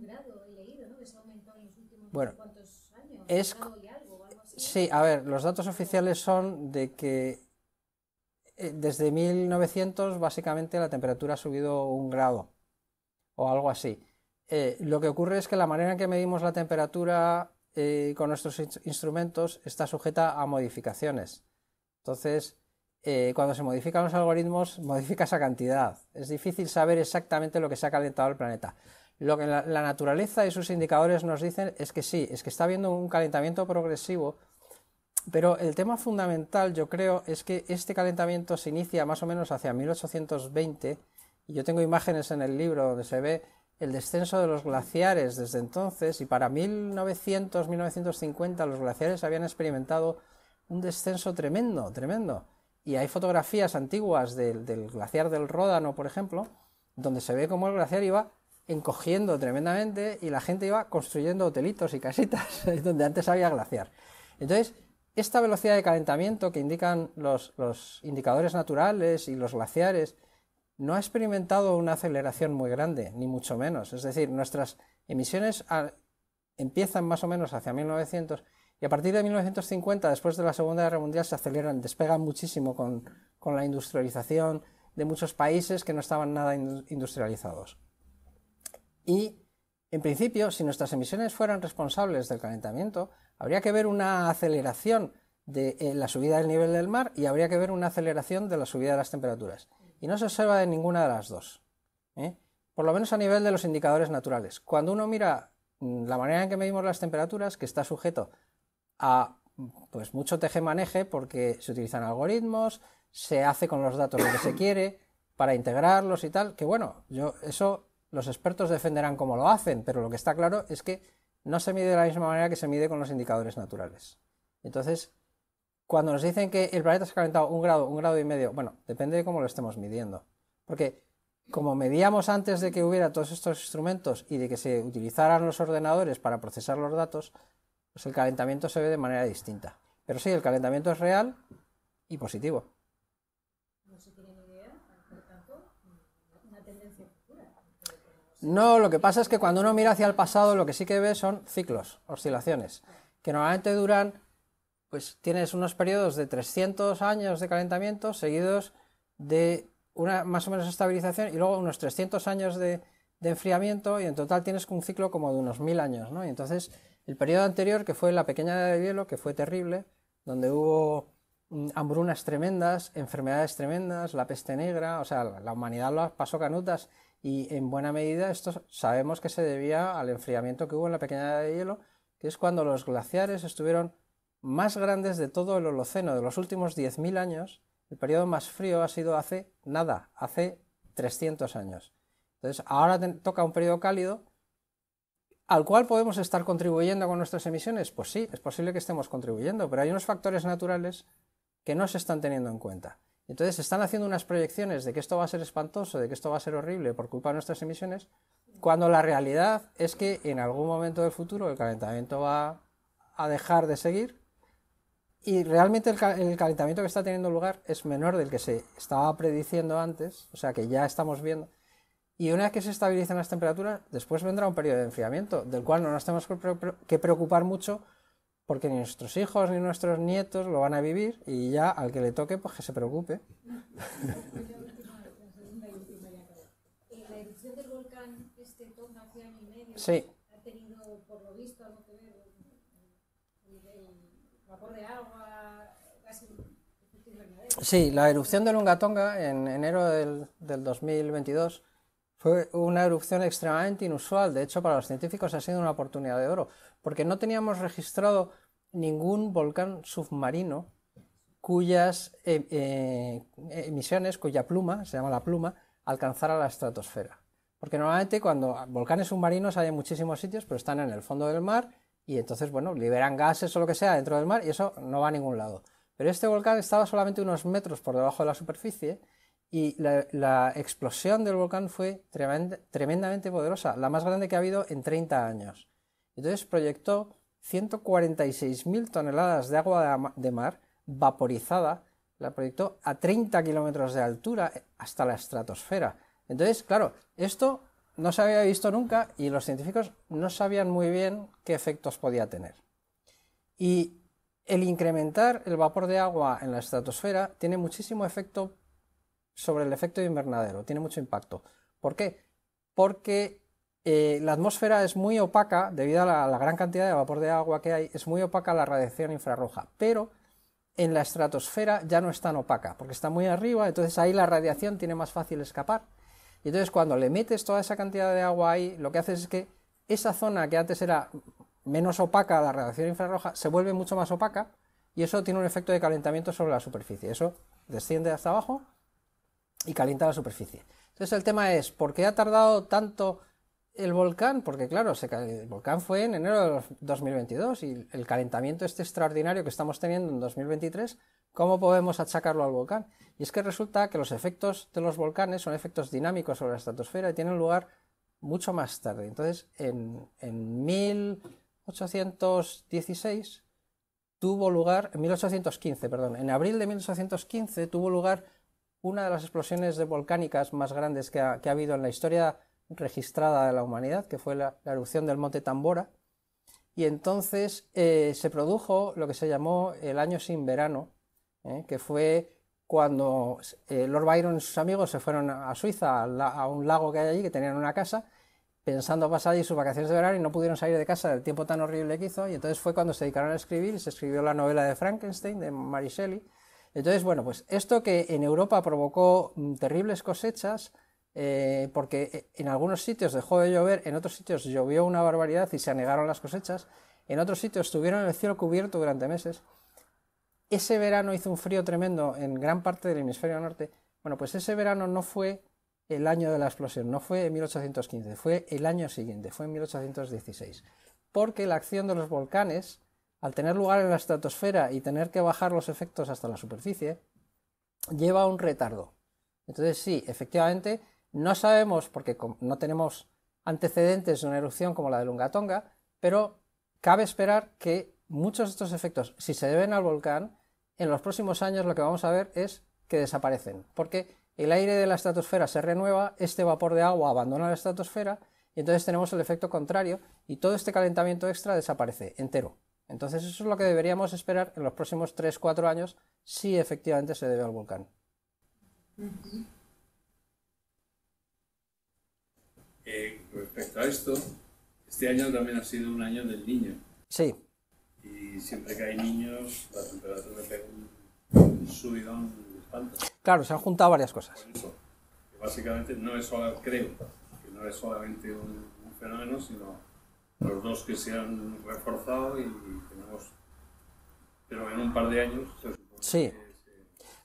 grado, he leído, ha aumentado en los últimos bueno, años. Sí, a ver, los datos oficiales son de que eh, desde 1900 básicamente la temperatura ha subido un grado o algo así. Eh, lo que ocurre es que la manera en que medimos la temperatura eh, con nuestros instrumentos está sujeta a modificaciones. Entonces, cuando se modifican los algoritmos, modifica esa cantidad. Es difícil saber exactamente lo que se ha calentado el planeta. Lo que la, naturaleza y sus indicadores nos dicen es que sí, es que está habiendo un calentamiento progresivo, pero el tema fundamental, yo creo, es que este calentamiento se inicia más o menos hacia 1820, y yo tengo imágenes en el libro donde se ve el descenso de los glaciares desde entonces, y para 1900, 1950 los glaciares habían experimentado un descenso tremendo, tremendo. Y hay fotografías antiguas del, del glaciar del Ródano, por ejemplo, donde se ve cómo el glaciar iba encogiendo tremendamente y la gente iba construyendo hotelitos y casitas *laughs* donde antes había glaciar. Entonces, esta velocidad de calentamiento que indican los, indicadores naturales y los glaciares no ha experimentado una aceleración muy grande, ni mucho menos. Es decir, nuestras emisiones empiezan más o menos hacia 1900 y a partir de 1950, después de la Segunda Guerra Mundial, se aceleran, despegan muchísimo con, con la industrialización de muchos países que no estaban nada industrializados. Y, en principio, si nuestras emisiones fueran responsables del calentamiento, habría que ver una aceleración de eh, la subida del nivel del mar y habría que ver una aceleración de la subida de las temperaturas. Y no se observa de ninguna de las dos. ¿eh? Por lo menos a nivel de los indicadores naturales. Cuando uno mira mm, la manera en que medimos las temperaturas, que está sujeto a pues mucho teje-maneje porque se utilizan algoritmos, se hace con los datos lo que se quiere para integrarlos y tal, que bueno, yo eso los expertos defenderán cómo lo hacen, pero lo que está claro es que no se mide de la misma manera que se mide con los indicadores naturales. Entonces, cuando nos dicen que el planeta se ha calentado un grado, un grado y medio, bueno, depende de cómo lo estemos midiendo. Porque como medíamos antes de que hubiera todos estos instrumentos y de que se utilizaran los ordenadores para procesar los datos, pues el calentamiento se ve de manera distinta. Pero sí, el calentamiento es real y positivo. No, lo que pasa es que cuando uno mira hacia el pasado, lo que sí que ve son ciclos, oscilaciones, que normalmente duran, pues tienes unos periodos de 300 años de calentamiento seguidos de una más o menos estabilización y luego unos 300 años de, enfriamiento y en total tienes un ciclo como de unos 1000 años, ¿no? Y entonces el periodo anterior, que fue la pequeña edad de hielo, que fue terrible, donde hubo mm, hambrunas tremendas, enfermedades tremendas, la peste negra, o sea, la humanidad lo pasó canutas y en buena medida esto sabemos que se debía al enfriamiento que hubo en la pequeña edad de hielo, que es cuando los glaciares estuvieron más grandes de todo el Holoceno, de los últimos 10.000 años. El periodo más frío ha sido hace nada, hace 300 años. Entonces ahora toca un periodo cálido al cual podemos estar contribuyendo con nuestras emisiones. Pues sí, es posible que estemos contribuyendo, pero hay unos factores naturales que no se están teniendo en cuenta. Entonces se están haciendo unas proyecciones de que esto va a ser espantoso, de que esto va a ser horrible por culpa de nuestras emisiones, cuando la realidad es que en algún momento del futuro el calentamiento va a dejar de seguir y realmente el, el calentamiento que está teniendo lugar es menor del que se estaba prediciendo antes, o sea que ya estamos viendo. Y una vez que se estabilicen las temperaturas, después vendrá un periodo de enfriamiento, del cual no nos tenemos que preocupar mucho porque ni nuestros hijos ni nuestros nietos lo van a vivir y ya al que le toque, pues que se preocupe. Sí. Ha tenido, por lo visto, algo que ver vapor de agua, Sí, la erupción de Tonga en enero del, del 2022 fue una erupción extremadamente inusual. De hecho, para los científicos ha sido una oportunidad de oro, porque no teníamos registrado ningún volcán submarino cuyas eh, eh, emisiones, cuya pluma, se llama la pluma, alcanzara la estratosfera. Porque normalmente cuando volcanes submarinos hay en muchísimos sitios, pero están en el fondo del mar y entonces, bueno, liberan gases o lo que sea dentro del mar y eso no va a ningún lado. Pero este volcán estaba solamente unos metros por debajo de la superficie y la, explosión del volcán fue tremendamente poderosa, la más grande que ha habido en 30 años. Entonces proyectó 146.000 toneladas de agua de mar vaporizada, la proyectó a 30 kilómetros de altura eh, hasta la estratosfera. Entonces, claro, esto no se había visto nunca y los científicos no sabían muy bien qué efectos podía tener. Y el incrementar el vapor de agua en la estratosfera tiene muchísimo efecto sobre el efecto invernadero, tiene mucho impacto. ¿Por qué? Porque eh, la atmósfera es muy opaca, debido a la, gran cantidad de vapor de agua que hay, es muy opaca la radiación infrarroja, pero en la estratosfera ya no es tan opaca, porque está muy arriba, entonces ahí la radiación tiene más fácil escapar. Y entonces cuando le metes toda esa cantidad de agua ahí, lo que haces es que esa zona que antes era menos opaca la radiación infrarroja, se vuelve mucho más opaca y eso tiene un efecto de calentamiento sobre la superficie. Eso desciende hasta abajo y calienta la superficie. Entonces el tema es, ¿por qué ha tardado tanto el volcán, porque claro, se, el volcán fue en enero de 2022 y el calentamiento este extraordinario que estamos teniendo en 2023, ¿cómo podemos achacarlo al volcán? Y es que resulta que los efectos de los volcanes son efectos dinámicos sobre la estratosfera y tienen lugar mucho más tarde. Entonces, en, en 1816 tuvo lugar, en 1815, perdón, en abril de 1815 tuvo lugar una de las explosiones volcánicas más grandes que ha, que ha habido en la historia registrada de la humanidad, que fue la, erupción del monte Tambora. Y entonces eh, se produjo lo que se llamó el año sin verano, eh, que fue cuando eh, Lord Byron y sus amigos se fueron a Suiza, a, un lago que hay allí, que tenían una casa, pensando pasar allí sus vacaciones de verano y no pudieron salir de casa del tiempo tan horrible que hizo. Y entonces fue cuando se dedicaron a escribir y se escribió la novela de Frankenstein, de Mary Shelley. Entonces, bueno, pues esto que en Europa provocó mm, terribles cosechas, eh, porque eh, en algunos sitios dejó de llover, en otros sitios llovió una barbaridad y se anegaron las cosechas, en otros sitios tuvieron el cielo cubierto durante meses. Ese verano hizo un frío tremendo en gran parte del hemisferio norte. Bueno, pues ese verano no fue el año de la explosión, no fue en 1815, fue el año siguiente, fue en 1816, porque la acción de los volcanes, al tener lugar en la estratosfera y tener que bajar los efectos hasta la superficie, lleva a un retardo. Entonces sí, efectivamente, no sabemos, porque no tenemos antecedentes de una erupción como la de Lungatonga, pero cabe esperar que muchos de estos efectos, si se deben al volcán, en los próximos años lo que vamos a ver es que desaparecen, porque el aire de la estratosfera se renueva, este vapor de agua abandona la estratosfera y entonces tenemos el efecto contrario y todo este calentamiento extra desaparece entero. Entonces eso es lo que deberíamos esperar en los próximos 3-4 años si efectivamente se debe al volcán. Eh, respecto a esto, este año también ha sido un año del niño. Sí. Y siempre que hay niños, la temperatura pega un espanto. Claro, se han juntado varias cosas. básicamente no es solo, creo, que no es solamente un, fenómeno, sino los dos que se han reforzado y tenemos, pero en un par de años. Sí.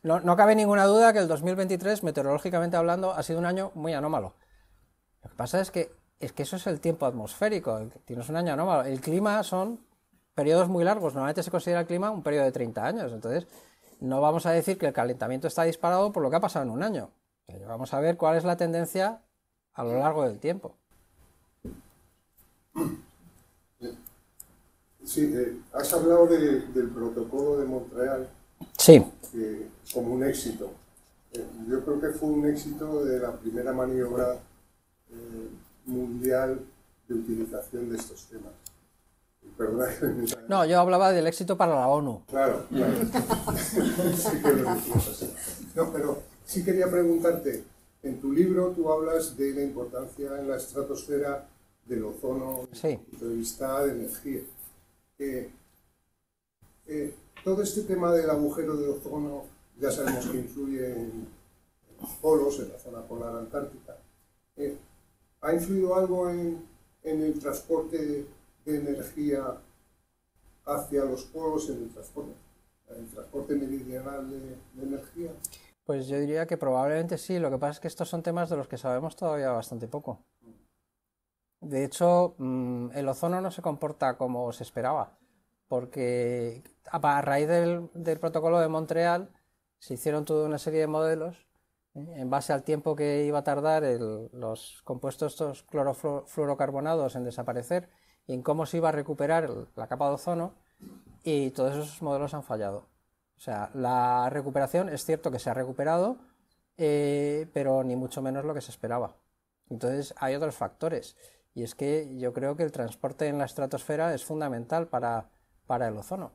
no, cabe ninguna duda que el 2023, meteorológicamente hablando, ha sido un año muy anómalo. Lo que pasa es que, es que eso es el tiempo atmosférico. Tienes un año anómalo. El clima son periodos muy largos. Normalmente se considera el clima un periodo de 30 años. Entonces, no vamos a decir que el calentamiento está disparado por lo que ha pasado en un año. Eh, vamos a ver cuál es la tendencia a lo largo del tiempo. Sí, eh, has hablado del protocolo de Montreal. Sí. Eh, como un éxito. yo creo que fue un éxito de la primera maniobra eh, mundial de utilización de estos temas. no, yo hablaba del éxito para la ONU. Claro, claro. *laughs* sí no, pero sí quería preguntarte, en tu libro tú hablas de la importancia en la estratosfera del ozono desde el de vista de energía. Eh, eh, todo este tema del agujero de ozono ya sabemos que influye en los polos, en la zona polar antártica. ¿Ha influido algo en, el transporte de, energía hacia los polos, en el transporte, el transporte meridional de, energía? Pues yo diría que probablemente sí, lo que pasa es que estos son temas de los que sabemos todavía bastante poco. De hecho, mm, el ozono no se comporta como se esperaba, porque a raíz del protocolo de Montreal se hicieron toda una serie de modelos en base al tiempo que iba a tardar los compuestos estos clorofluorocarbonados en desaparecer y en cómo se iba a recuperar la capa de ozono y todos esos modelos han fallado. O sea, la recuperación es cierto que se ha recuperado, eh, pero ni mucho menos lo que se esperaba. Entonces hay otros factores y es que yo creo que el transporte en la estratosfera es fundamental para, para el ozono.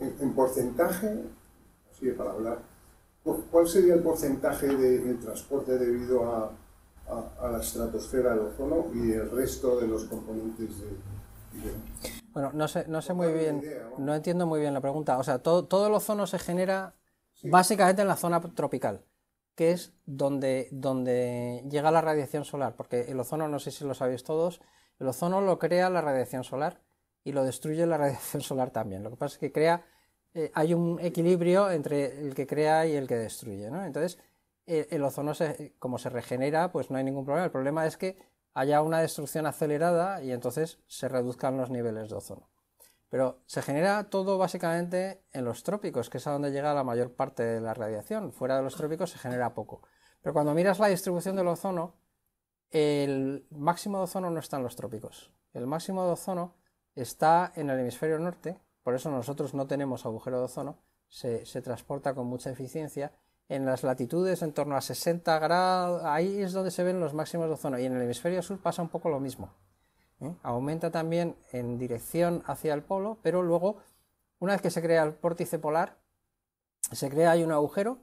En, porcentaje, así para hablar ¿Cuál sería el porcentaje del de transporte debido a, la estratosfera, del ozono y el resto de los componentes de... Bueno, no sé, no sé muy bien, ¿no? entiendo muy bien la pregunta. O sea, todo, el ozono se genera básicamente en la zona tropical, que es donde, donde llega la radiación solar, porque el ozono, no sé si lo sabéis todos, el ozono lo crea la radiación solar y lo destruye la *laughs* radiación solar también. Lo que pasa es que crea eh, hay un equilibrio entre el que crea y el que destruye, ¿no? Entonces, eh, el ozono, se, como se regenera, pues no hay ningún problema. El problema es que haya una destrucción acelerada y entonces se reduzcan los niveles de ozono. Pero se genera todo básicamente en los trópicos, que es a donde llega la mayor parte de la radiación. Fuera de los trópicos se genera poco. Pero cuando miras la distribución del ozono, el máximo de ozono no está en los trópicos. El máximo de ozono está en el hemisferio norte, por eso nosotros no tenemos agujero de ozono, se, transporta con mucha eficiencia. En las latitudes en torno a 60 grados, ahí es donde se ven los máximos de ozono. Y en el hemisferio sur pasa un poco lo mismo. ¿eh? Aumenta también en dirección hacia el polo, pero luego, una vez que se crea el vórtice polar, se crea ahí un agujero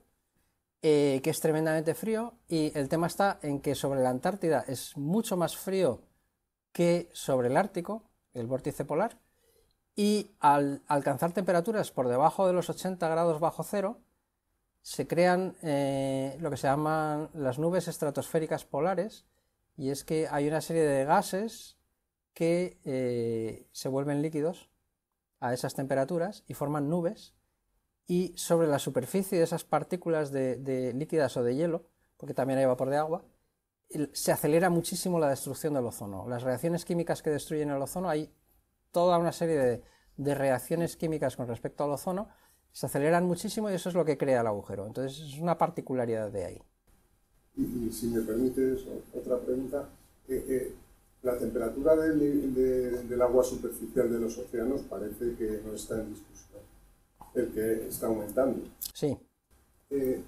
eh, que es tremendamente frío y el tema está en que sobre la Antártida es mucho más frío que sobre el Ártico, el vórtice polar, y al alcanzar temperaturas por debajo de los 80 grados bajo cero, se crean eh, lo que se llaman las nubes estratosféricas polares, y es que hay una serie de gases que eh, se vuelven líquidos a esas temperaturas y forman nubes, y sobre la superficie de esas partículas de, de líquidas o de hielo, porque también hay vapor de agua, se acelera muchísimo la destrucción del ozono. Las reacciones químicas que destruyen el ozono hay toda una serie de, reacciones químicas con respecto al ozono, se aceleran muchísimo y eso es lo que crea el agujero. Entonces es una particularidad de ahí. Y, si me permites otra pregunta, eh, eh, la temperatura del, agua superficial de los océanos parece que no está en discusión, el que está aumentando. Sí. Eh,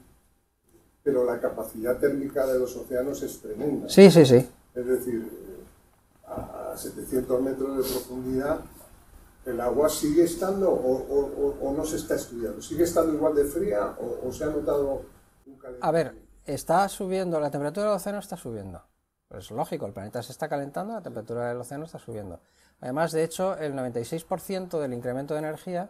pero la capacidad térmica de los océanos es tremenda. Sí, sí, sí. Es decir, a 700 metros de profundidad, el agua sigue estando o, no se está estudiando? ¿Sigue estando igual de fría o, se ha notado un calentamiento? A ver, está subiendo, la temperatura del océano está subiendo. Es lógico, el planeta se está calentando, la temperatura del océano está subiendo. Además, de hecho, el 96% del incremento de energía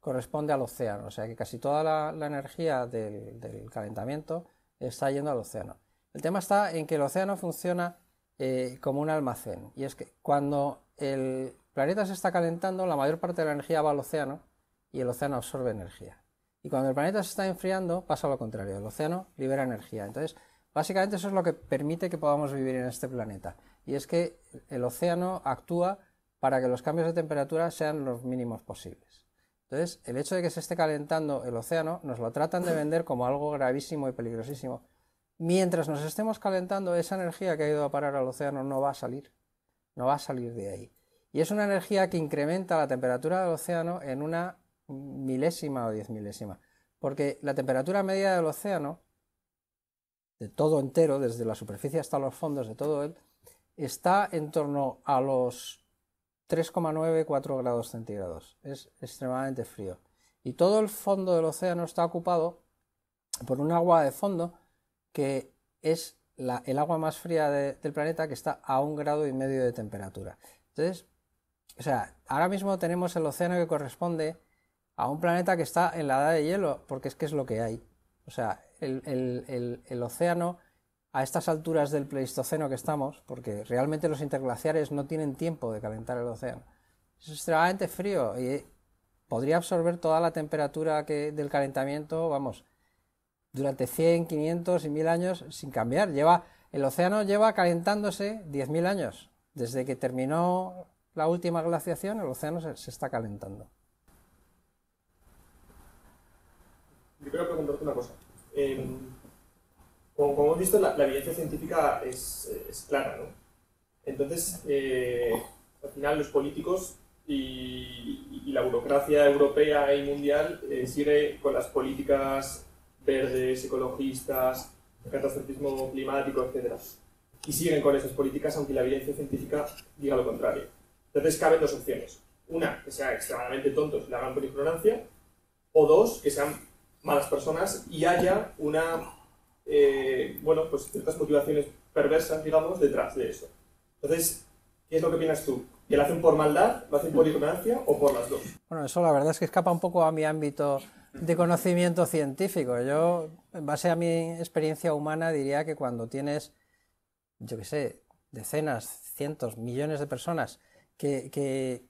corresponde al océano, o sea que casi toda la, energía del, del calentamiento está yendo al océano. El tema está en que el océano funciona eh, como un almacén. Y es que cuando el planeta se está calentando, la mayor parte de la energía va al océano y el océano absorbe energía. Y cuando el planeta se está enfriando, pasa lo contrario, el océano libera energía. Entonces, básicamente eso es lo que permite que podamos vivir en este planeta. Y es que el océano actúa para que los cambios de temperatura sean los mínimos posibles. Entonces, el hecho de que se esté calentando el océano nos lo tratan de vender como algo gravísimo y peligrosísimo, mientras nos estemos calentando, esa energía que ha ido a parar al océano no va a salir, no va a salir de ahí. Y es una energía que incrementa la temperatura del océano en una milésima o diez milésima, porque la temperatura media del océano, de todo entero, desde la superficie hasta los fondos de todo él, está en torno a los 3,94 grados centígrados. Es extremadamente frío. Y todo el fondo del océano está ocupado por un agua de fondo que es el agua más fría del planeta que está a un grado y medio de temperatura. Entonces, o sea, ahora mismo tenemos el océano que corresponde a un planeta que está en la edad de hielo, porque es que es lo que hay. O sea, el, océano a estas alturas del Pleistoceno que estamos, porque realmente los interglaciares no tienen tiempo de calentar el océano, es extremadamente frío y podría absorber toda la temperatura que, del calentamiento, vamos, durante 100, 500 y 1000 años sin cambiar. Lleva, el océano lleva calentándose 10.000 años. Desde que terminó la última glaciación, el océano se, está calentando. Yo quiero preguntarte una cosa. Em, como, hemos visto, la, evidencia científica es, clara, ¿no? Entonces, eh, al final los políticos y, la burocracia europea y mundial eh, con las políticas verdes, ecologistas, catastrofismo climático, etc. Y siguen con esas políticas aunque la evidencia científica diga lo contrario. Entonces caben dos opciones. Una, que sean extremadamente tontos y la hagan por ignorancia. O dos, que sean malas personas y haya una, eh, bueno, pues ciertas motivaciones perversas, digamos, detrás de eso. Entonces, ¿qué es lo que piensas tú? ¿Que lo hacen por maldad, lo hacen por ignorancia o por las dos? Bueno, eso la verdad es que escapa un poco a mi ámbito de conocimiento científico. Yo, en base a mi experiencia humana, diría que cuando tienes, yo qué sé, decenas, cientos, millones de personas que,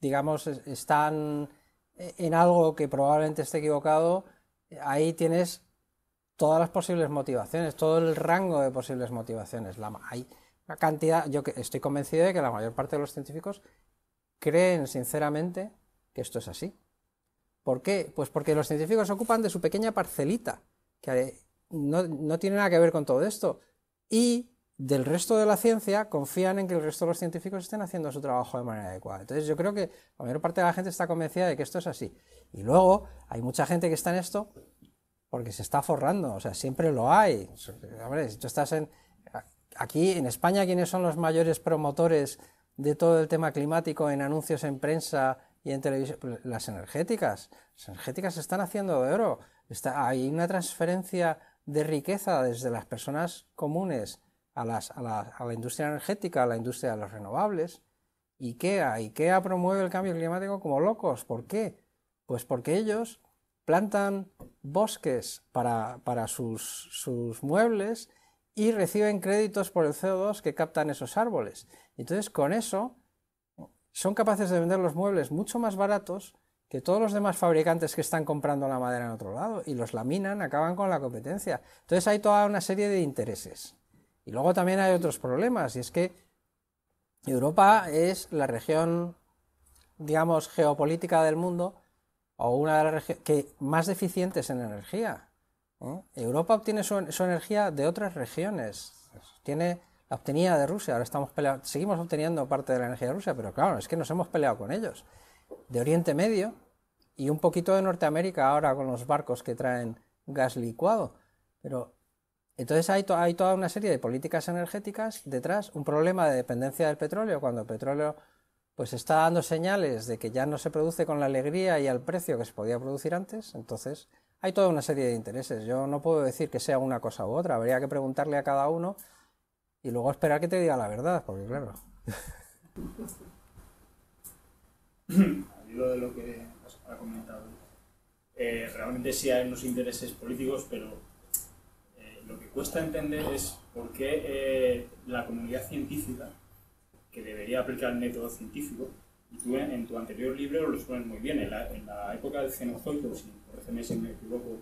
digamos, están en algo que probablemente esté equivocado, ahí tienes todas las posibles motivaciones, todo el rango de posibles motivaciones. La, hay cantidad, yo estoy convencido de que la mayor parte de los científicos creen sinceramente que esto es así ¿Por qué? Pues porque los científicos se ocupan de su pequeña parcelita, que eh, no, tiene nada que ver con todo esto. Y del resto de la ciencia confían en que el resto de los científicos estén haciendo su trabajo de manera adecuada. Entonces yo creo que la mayor parte de la gente está convencida de que esto es así. Y luego hay mucha gente que está en esto porque se está forrando, o sea, siempre lo hay. tú estás en... Aquí en España, ¿quiénes son los mayores promotores de todo el tema climático en anuncios en prensa y en televisión, pues, las energéticas, las energéticas están haciendo de oro. Está, hay una transferencia de riqueza desde las personas comunes a, la, industria energética, a la industria de los renovables. IKEA, IKEA promueve el cambio climático como locos. ¿Por qué? Pues porque ellos plantan bosques para, sus, sus muebles y reciben créditos por el CO2 que captan esos árboles. Entonces, con eso, son capaces de vender los muebles mucho más baratos que todos los demás fabricantes que están comprando la madera en otro lado y los laminan, acaban con la competencia. Entonces hay toda una serie de intereses. Y luego también hay otros problemas, y es que Europa es la región, digamos, geopolítica del mundo o una de las regiones que más deficientes en energía. ¿eh? Europa obtiene su, su energía de otras regiones. Tiene obtenía de Rusia, ahora estamos seguimos obteniendo parte de la energía de Rusia, pero claro, es que nos hemos peleado con ellos. De Oriente Medio y un poquito de Norteamérica ahora con los barcos que traen gas licuado. Pero entonces hay, toda una serie de políticas energéticas detrás, un problema de dependencia del petróleo, cuando el petróleo pues está dando señales de que ya no se produce con la alegría y al precio que se podía producir antes, entonces hay toda una serie de intereses. Yo no puedo decir que sea una cosa u otra, habría que preguntarle a cada uno y luego esperar que te diga la verdad, porque claro. Lo de lo que ha comentado, eh, realmente sí hay unos intereses políticos, pero eh, lo que cuesta entender es por qué eh, la comunidad científica, que debería aplicar el método científico, y tú en, tu anterior libro lo expones muy bien, en la, época del Cenozoico, si si me equivoco,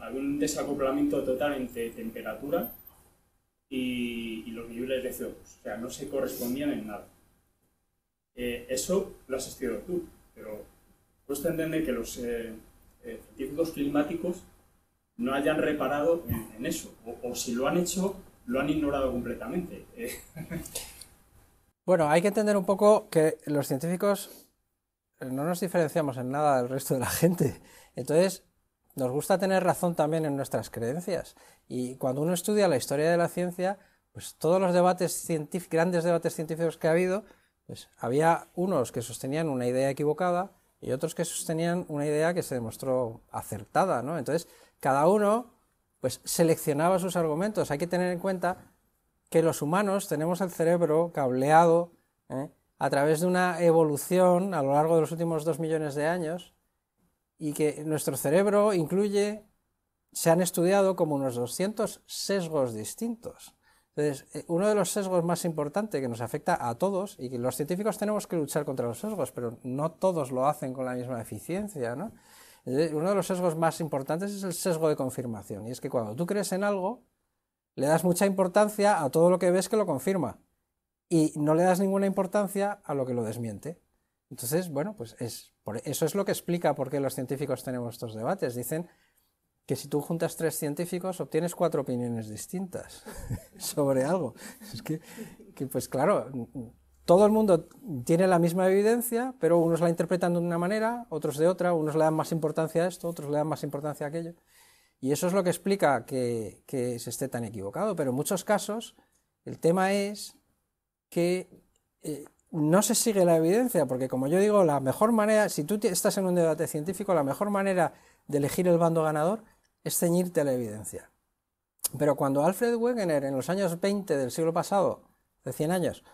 había un desacoplamiento total entre temperatura y, los niveles de CO2. O sea, no se correspondían en nada. Eh, eso lo has estudiado tú, pero puedes entender que los eh, eh, científicos climáticos no hayan reparado en, eso, o, si lo han hecho, lo han ignorado completamente. *laughs* bueno, hay que entender un poco que los científicos no nos diferenciamos en nada del resto de la gente. Entonces, nos gusta tener razón también en nuestras creencias. Y cuando uno estudia la historia de la ciencia, pues todos los debates grandes debates científicos que ha habido, pues había unos que sostenían una idea equivocada y otros que sostenían una idea que se demostró acertada, ¿no? Entonces, cada uno pues seleccionaba sus argumentos. Hay que tener en cuenta que los humanos tenemos el cerebro cableado ¿eh? a través de una evolución a lo largo de los últimos dos millones de años y que nuestro cerebro incluye, se han estudiado como unos 200 sesgos distintos. Entonces, eh, uno de los sesgos más importantes que nos afecta a todos, y que los científicos tenemos que luchar contra los sesgos, pero no todos lo hacen con la misma eficiencia, ¿no? Uno de los sesgos más importantes es el sesgo de confirmación, y es que cuando tú crees en algo, le das mucha importancia a todo lo que ves que lo confirma, y no le das ninguna importancia a lo que lo desmiente. Entonces, bueno, pues es eso es lo que explica por qué los científicos tenemos estos debates. Dicen que si tú juntas tres científicos obtienes cuatro opiniones distintas *laughs* sobre algo. Es que, pues claro, todo el mundo tiene la misma evidencia, pero unos la interpretan de una manera, otros de otra, unos le dan más importancia a esto, otros le dan más importancia a aquello. Y eso es lo que explica que, se esté tan equivocado. Pero en muchos casos el tema es que eh, no se sigue la evidencia, porque como yo digo, la mejor manera, si tú estás en un debate científico, la mejor manera de elegir el bando ganador es ceñirte a la evidencia. Pero cuando Alfred Wegener en los años 20 del siglo pasado, de 100 años,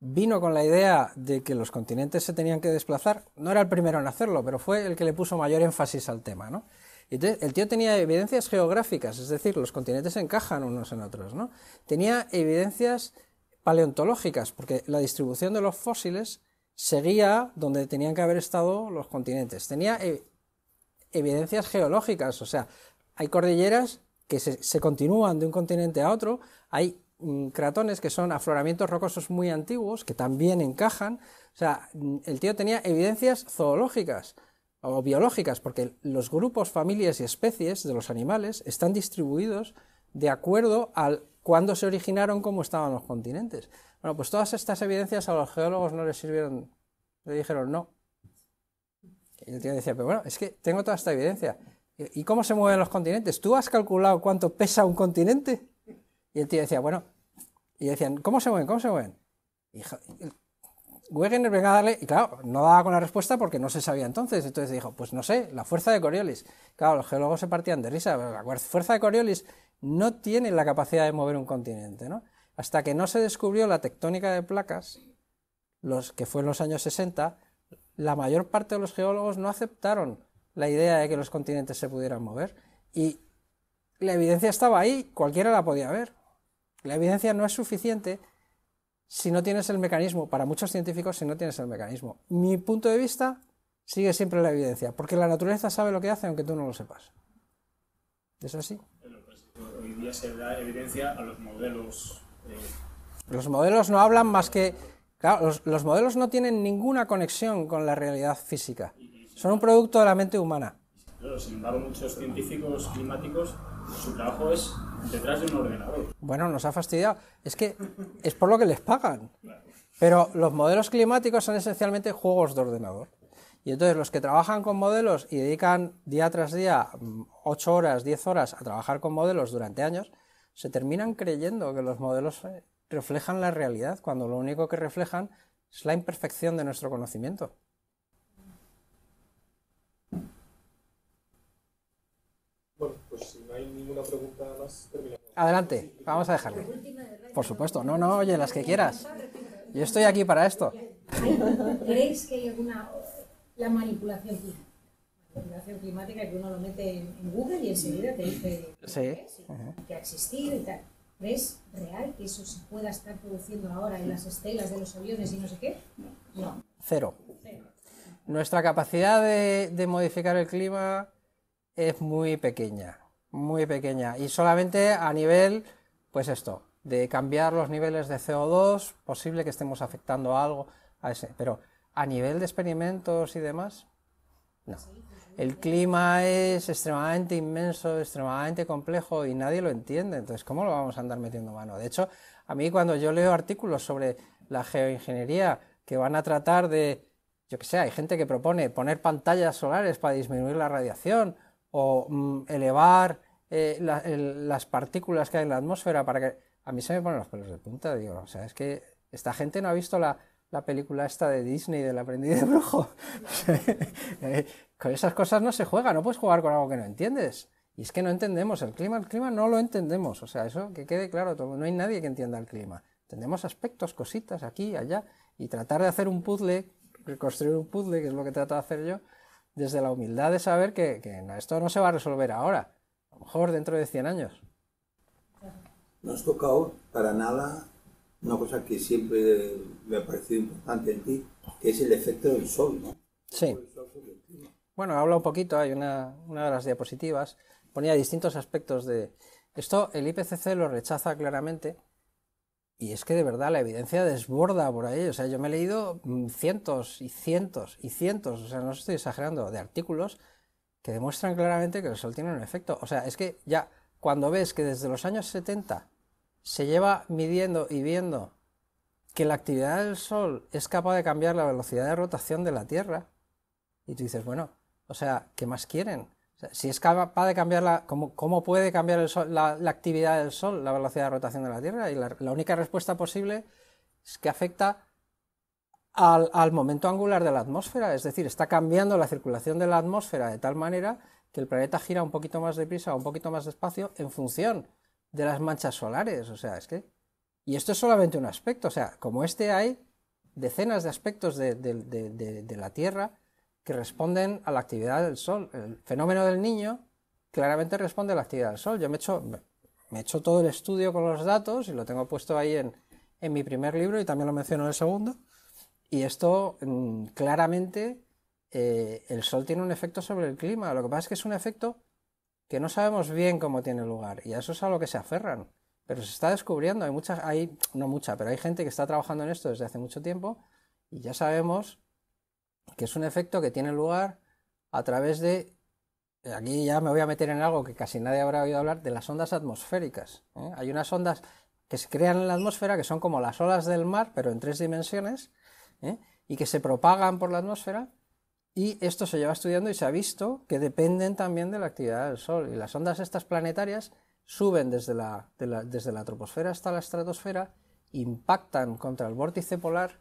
vino con la idea de que los continentes se tenían que desplazar, no era el primero en hacerlo, pero fue el que le puso mayor énfasis al tema, ¿no? el tío tenía evidencias geográficas, es decir, los continentes encajan unos en otros, ¿no? Tenía evidencias paleontológicas, porque la distribución de los fósiles seguía donde tenían que haber estado los continentes. Tenía eh, evidencias geológicas, o sea, hay cordilleras que se, continúan de un continente a otro, hay mm, cratones que son afloramientos rocosos muy antiguos que también encajan. O sea, mm, el tío tenía evidencias zoológicas o biológicas, porque los grupos, familias y especies de los animales están distribuidos de acuerdo al cuándo se originaron, cómo estaban los continentes. Bueno, pues todas estas evidencias a los geólogos no les sirvieron, le dijeron no. Y el tío decía, pero bueno, es que tengo toda esta evidencia. ¿Y cómo se mueven los continentes? ¿Tú has calculado cuánto pesa un continente? Y el tío decía, bueno, y decían, ¿cómo se mueven? ¿Cómo se mueven? Y Wegener venga a y claro, no daba con la respuesta porque no se sabía entonces, entonces dijo, pues no sé, la fuerza de Coriolis. Claro, los geólogos se partían de risa, la fuerza de Coriolis no tienen la capacidad de mover un continente. ¿no? Hasta que no se descubrió la tectónica de placas, los que fue en los años 60, la mayor parte de los geólogos no aceptaron la idea de que los continentes se pudieran mover. Y la evidencia estaba ahí, cualquiera la podía ver. La evidencia no es suficiente si no tienes el mecanismo, para muchos científicos si no tienes el mecanismo. Mi punto de vista sigue siempre la evidencia, porque la naturaleza sabe lo que hace aunque tú no lo sepas. ¿Es así? hoy día se da evidencia a los modelos. Eh. Los modelos no hablan más que. Claro, los, modelos no tienen ninguna conexión con la realidad física. Son un producto de la mente humana. sin embargo, muchos científicos climáticos, su trabajo es detrás de un ordenador. Bueno, nos ha fastidiado. Es que es por lo que les pagan. Pero los modelos climáticos son esencialmente juegos de ordenador. Y entonces los que trabajan con modelos y dedican día tras día mm, ocho horas, 10 horas a trabajar con modelos durante años, se terminan creyendo que los modelos eh, reflejan la realidad, cuando lo único que reflejan es la imperfección de nuestro conocimiento. Bueno, pues si no hay ninguna pregunta más, terminamos. Adelante, vamos a dejarlo Por supuesto, no, no, oye, las que quieras. Yo estoy aquí para esto. *laughs* ¿Creéis que hay alguna la manipulación climática. Manipulación climática que uno lo mete en, Google y enseguida te dice que ha y tal. ¿Ves real que eso se pueda estar produciendo ahora en las estelas de los aviones y no sé qué? No. Cero. Nuestra capacidad de, modificar el clima es muy pequeña, muy pequeña. Y solamente a nivel, pues esto, de cambiar los niveles de CO2, posible que estemos afectando algo, a ese. Pero a nivel de experimentos y demás, no. El clima es extremadamente inmenso, extremadamente complejo y nadie lo entiende. Entonces, ¿cómo lo vamos a andar metiendo mano? De hecho, a mí cuando yo leo artículos sobre la geoingeniería que van a tratar de, yo qué sé, hay gente que propone poner pantallas solares para disminuir la radiación o mm, elevar eh, las partículas que hay en la atmósfera para que... A mí se me ponen los pelos de punta, digo, o sea, es que esta gente no ha visto la, la película esta de Disney del aprendiz de brujo. *laughs* Eh, con esas cosas no se juega, no puedes jugar con algo que no entiendes. Y es que no entendemos el clima, el clima no lo entendemos. O sea, eso que quede claro, no hay nadie que entienda el clima. Entendemos aspectos, cositas aquí, allá, y tratar de hacer un puzzle, reconstruir un puzzle, que es lo que trato de hacer yo, desde la humildad de saber que, esto no se va a resolver ahora, a lo mejor dentro de 100 años. No toca para nada una cosa que siempre me ha parecido importante en ti, que es el efecto del sol, ¿no? Sí. Bueno, habla un poquito, hay una, una de las diapositivas, ponía distintos aspectos de... Esto el IPCC lo rechaza claramente, y es que de verdad la evidencia desborda por ahí. O sea, yo me he leído mm, cientos y cientos y cientos, o sea, no estoy exagerando, de artículos que demuestran claramente que el sol tiene un efecto. O sea, es que ya cuando ves que desde los años 70 se lleva midiendo y viendo que la actividad del Sol es capaz de cambiar la velocidad de rotación de la Tierra. Y tú dices, bueno, o sea, ¿qué más quieren? si es capaz de cambiarla ¿Cómo, puede cambiar la, actividad del Sol, la velocidad de rotación de la Tierra? Y la, única respuesta posible es que afecta al, al, momento angular de la atmósfera, es decir, está cambiando la circulación de la atmósfera de tal manera que el planeta gira un poquito más deprisa o un poquito más despacio en función de las manchas solares, o sea, es que... Y esto es solamente un aspecto, o sea, como este hay decenas de aspectos de, la Tierra que responden a la actividad del Sol. El fenómeno del niño claramente responde a la actividad del Sol. Yo me he hecho, me todo el estudio con los datos y lo tengo puesto ahí en, en mi primer libro y también lo menciono en el segundo. Y esto mm, claramente eh, el Sol tiene un efecto sobre el clima. Lo que pasa es que es un efecto que no sabemos bien cómo tiene lugar y a eso es a lo que se aferran. Pero se está descubriendo, hay mucha, hay, no mucha, pero hay gente que está trabajando en esto desde hace mucho tiempo y ya sabemos que es un efecto que tiene lugar a través de, eh, aquí ya me voy a meter en algo que casi nadie habrá oído hablar, de las ondas atmosféricas. ¿eh? Hay unas ondas que se crean en la atmósfera que son como las olas del mar, pero en tres dimensiones, ¿eh? y que se propagan por la atmósfera y esto se lleva estudiando y se ha visto que dependen también de la actividad del Sol. Y las ondas estas planetarias suben desde la, desde la troposfera hasta la estratosfera, impactan contra el vórtice polar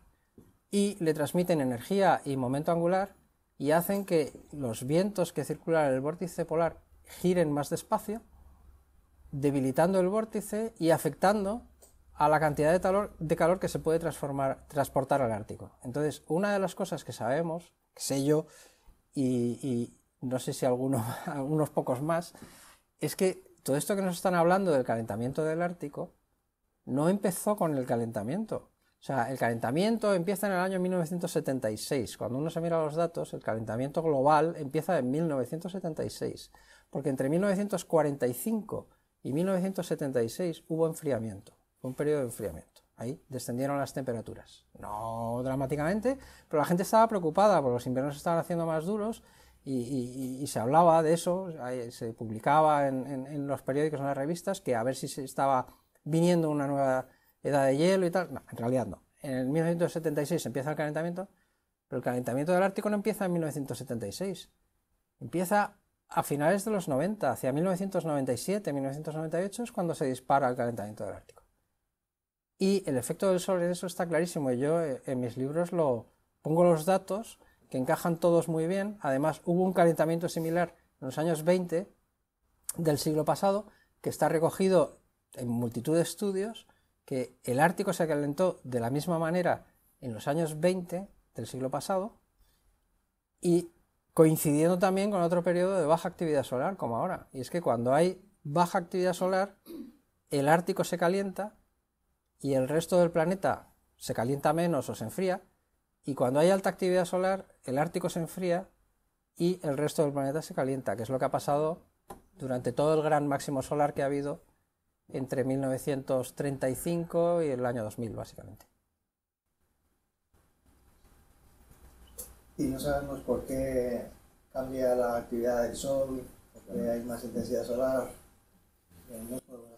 y le transmiten energía y momento angular y hacen que los vientos que circulan en el vórtice polar giren más despacio, debilitando el vórtice y afectando a la cantidad de calor, de calor que se puede transformar, transportar al Ártico. Entonces, una de las cosas que sabemos qué sé yo, y, no sé si *laughs* algunos pocos más, es que todo esto que nos están hablando del calentamiento del Ártico no empezó con el calentamiento. O sea, el calentamiento empieza en el año 1976. Cuando uno se mira los datos, el calentamiento global empieza en 1976. Porque entre 1945 y 1976 hubo enfriamiento, un periodo de enfriamiento. Ahí descendieron las temperaturas. No dramáticamente, pero la gente estaba preocupada porque los inviernos estaban haciendo más duros y, se hablaba de eso, se publicaba en, los periódicos, en las revistas, que a ver si se estaba viniendo una nueva edad de hielo y tal. No, en realidad no. En el 1976 empieza el calentamiento, pero el calentamiento del Ártico no empieza en 1976. Empieza a finales de los 90, hacia 1997, 1998 es cuando se dispara el calentamiento del Ártico. Y el efecto del sol en eso está clarísimo. Yo eh, en mis libros lo pongo los datos que encajan todos muy bien. Además, hubo un calentamiento similar en los años 20 del siglo pasado que está recogido en multitud de estudios que el Ártico se calentó de la misma manera en los años 20 del siglo pasado y coincidiendo también con otro periodo de baja actividad solar como ahora. Y es que cuando hay baja actividad solar, el Ártico se calienta y el resto del planeta se calienta menos o se enfría, y cuando hay alta actividad solar, el Ártico se enfría y el resto del planeta se calienta, que es lo que ha pasado durante todo el gran máximo solar que ha habido entre 1935 y el año 2000, básicamente. Y no sabemos por qué cambia la actividad del sol, porque hay más intensidad solar.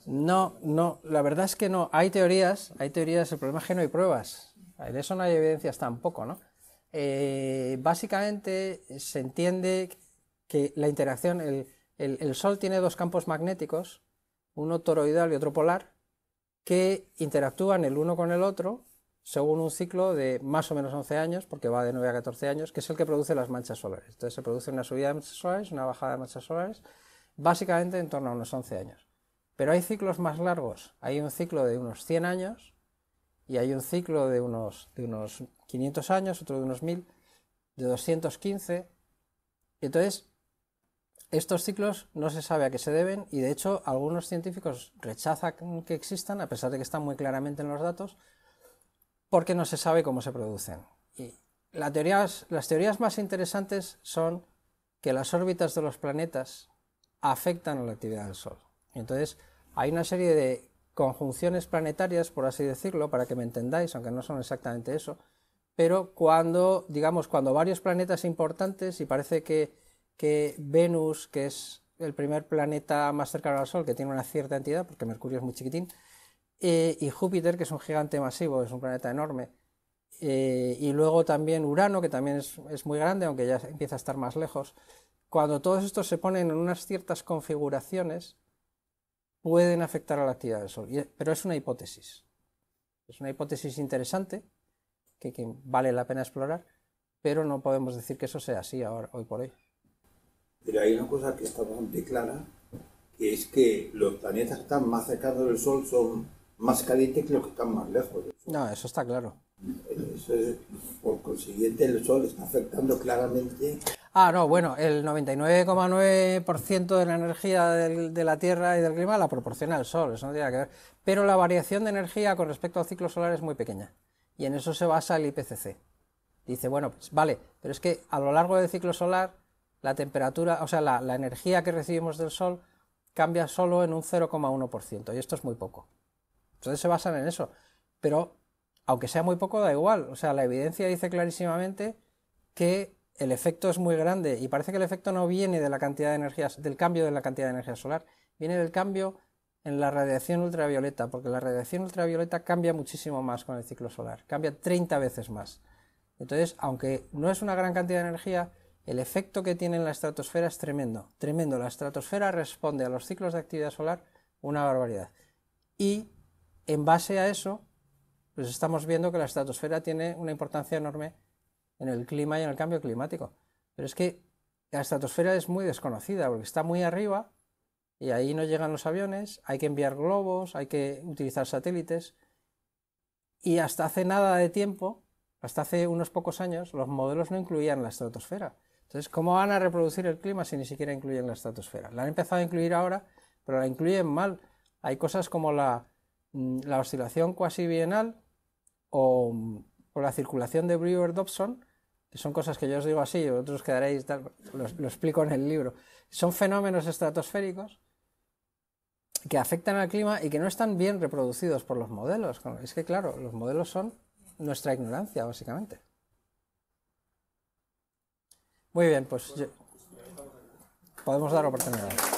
No, no, la verdad es que no. Hay teorías, hay teorías, el problema es que no hay pruebas. De eso no hay evidencias tampoco, ¿no? Eh, básicamente eh, se entiende que la interacción, el, el, Sol tiene dos campos magnéticos, uno toroidal y otro polar, que interactúan el uno con el otro según un ciclo de más o menos 11 años, porque va de 9 a 14 años, que es el que produce las manchas solares. Entonces se produce una subida de manchas solares, una bajada de manchas solares, básicamente en torno a unos 11 años. Pero hay ciclos más largos. Hay un ciclo de unos 100 años y hay un ciclo de unos, de unos 500 años, otro de unos 1000, de 215. Entonces, estos ciclos no se sabe a qué se deben y de hecho algunos científicos rechazan que existan, a pesar de que están muy claramente en los datos, porque no se sabe cómo se producen. Y las teorías más interesantes son que las órbitas de los planetas afectan a la actividad del Sol. Entonces, hay una serie de conjunciones planetarias, por así decirlo, para que me entendáis, aunque no son exactamente eso, pero cuando, digamos, cuando varios planetas importantes, y parece que, Venus, que es el primer planeta más cercano al Sol, que tiene una cierta entidad, porque Mercurio es muy chiquitín, eh, y Júpiter, que es un gigante masivo, es un planeta enorme, eh, y luego también Urano, que también es, es, muy grande, aunque ya empieza a estar más lejos, cuando todos estos se ponen en unas ciertas configuraciones, pueden afectar a la actividad del Sol. Pero es una hipótesis. Es una hipótesis interesante que, vale la pena explorar, pero no podemos decir que eso sea así ahora, hoy por hoy. Pero hay una cosa que está bastante clara, que es que los planetas que están más cercanos del Sol son más calientes que los que están más lejos. No, eso está claro. por consiguiente, el Sol está afectando claramente Ah, no, bueno, el 99,9% de la energía de la Tierra y del clima la proporciona el Sol, eso no tiene que ver. Pero la variación de energía con respecto al ciclo solar es muy pequeña. Y en eso se basa el IPCC. Dice, bueno, pues vale, pero es que a lo largo del ciclo solar la temperatura, o sea, la, la energía que recibimos del Sol cambia solo en un 0,1%, y esto es muy poco. Entonces se basan en eso. Pero aunque sea muy poco, da igual. O sea, la evidencia dice clarísimamente que el efecto es muy grande y parece que el efecto no viene de la cantidad de energías, del cambio de la cantidad de energía solar, viene del cambio en la radiación ultravioleta, porque la radiación ultravioleta cambia muchísimo más con el ciclo solar, cambia 30 veces más. Entonces, aunque no es una gran cantidad de energía, el efecto que tiene en la estratosfera es tremendo, tremendo. La estratosfera responde a los ciclos de actividad solar una barbaridad. Y en base a eso, pues estamos viendo que la estratosfera tiene una importancia enorme en el clima y en el cambio climático. Pero es que la estratosfera es muy desconocida porque está muy arriba y ahí no llegan los aviones, hay que enviar globos, hay que utilizar satélites. Y hasta hace nada de tiempo, hasta hace unos pocos años, los modelos no incluían la estratosfera. Entonces, ¿cómo van a reproducir el clima si ni siquiera incluyen la estratosfera? La han empezado a incluir ahora, pero la incluyen mal. Hay cosas como la, mm, la oscilación cuasi bienal o mm, o la circulación de Brewer Dobson, son cosas que yo os digo así, otros quedaréis, tal, lo, explico en el libro, son fenómenos estratosféricos que afectan al clima y que no están bien reproducidos por los modelos. Es que claro, los modelos son nuestra ignorancia, básicamente. Muy bien, pues podemos dar oportunidades.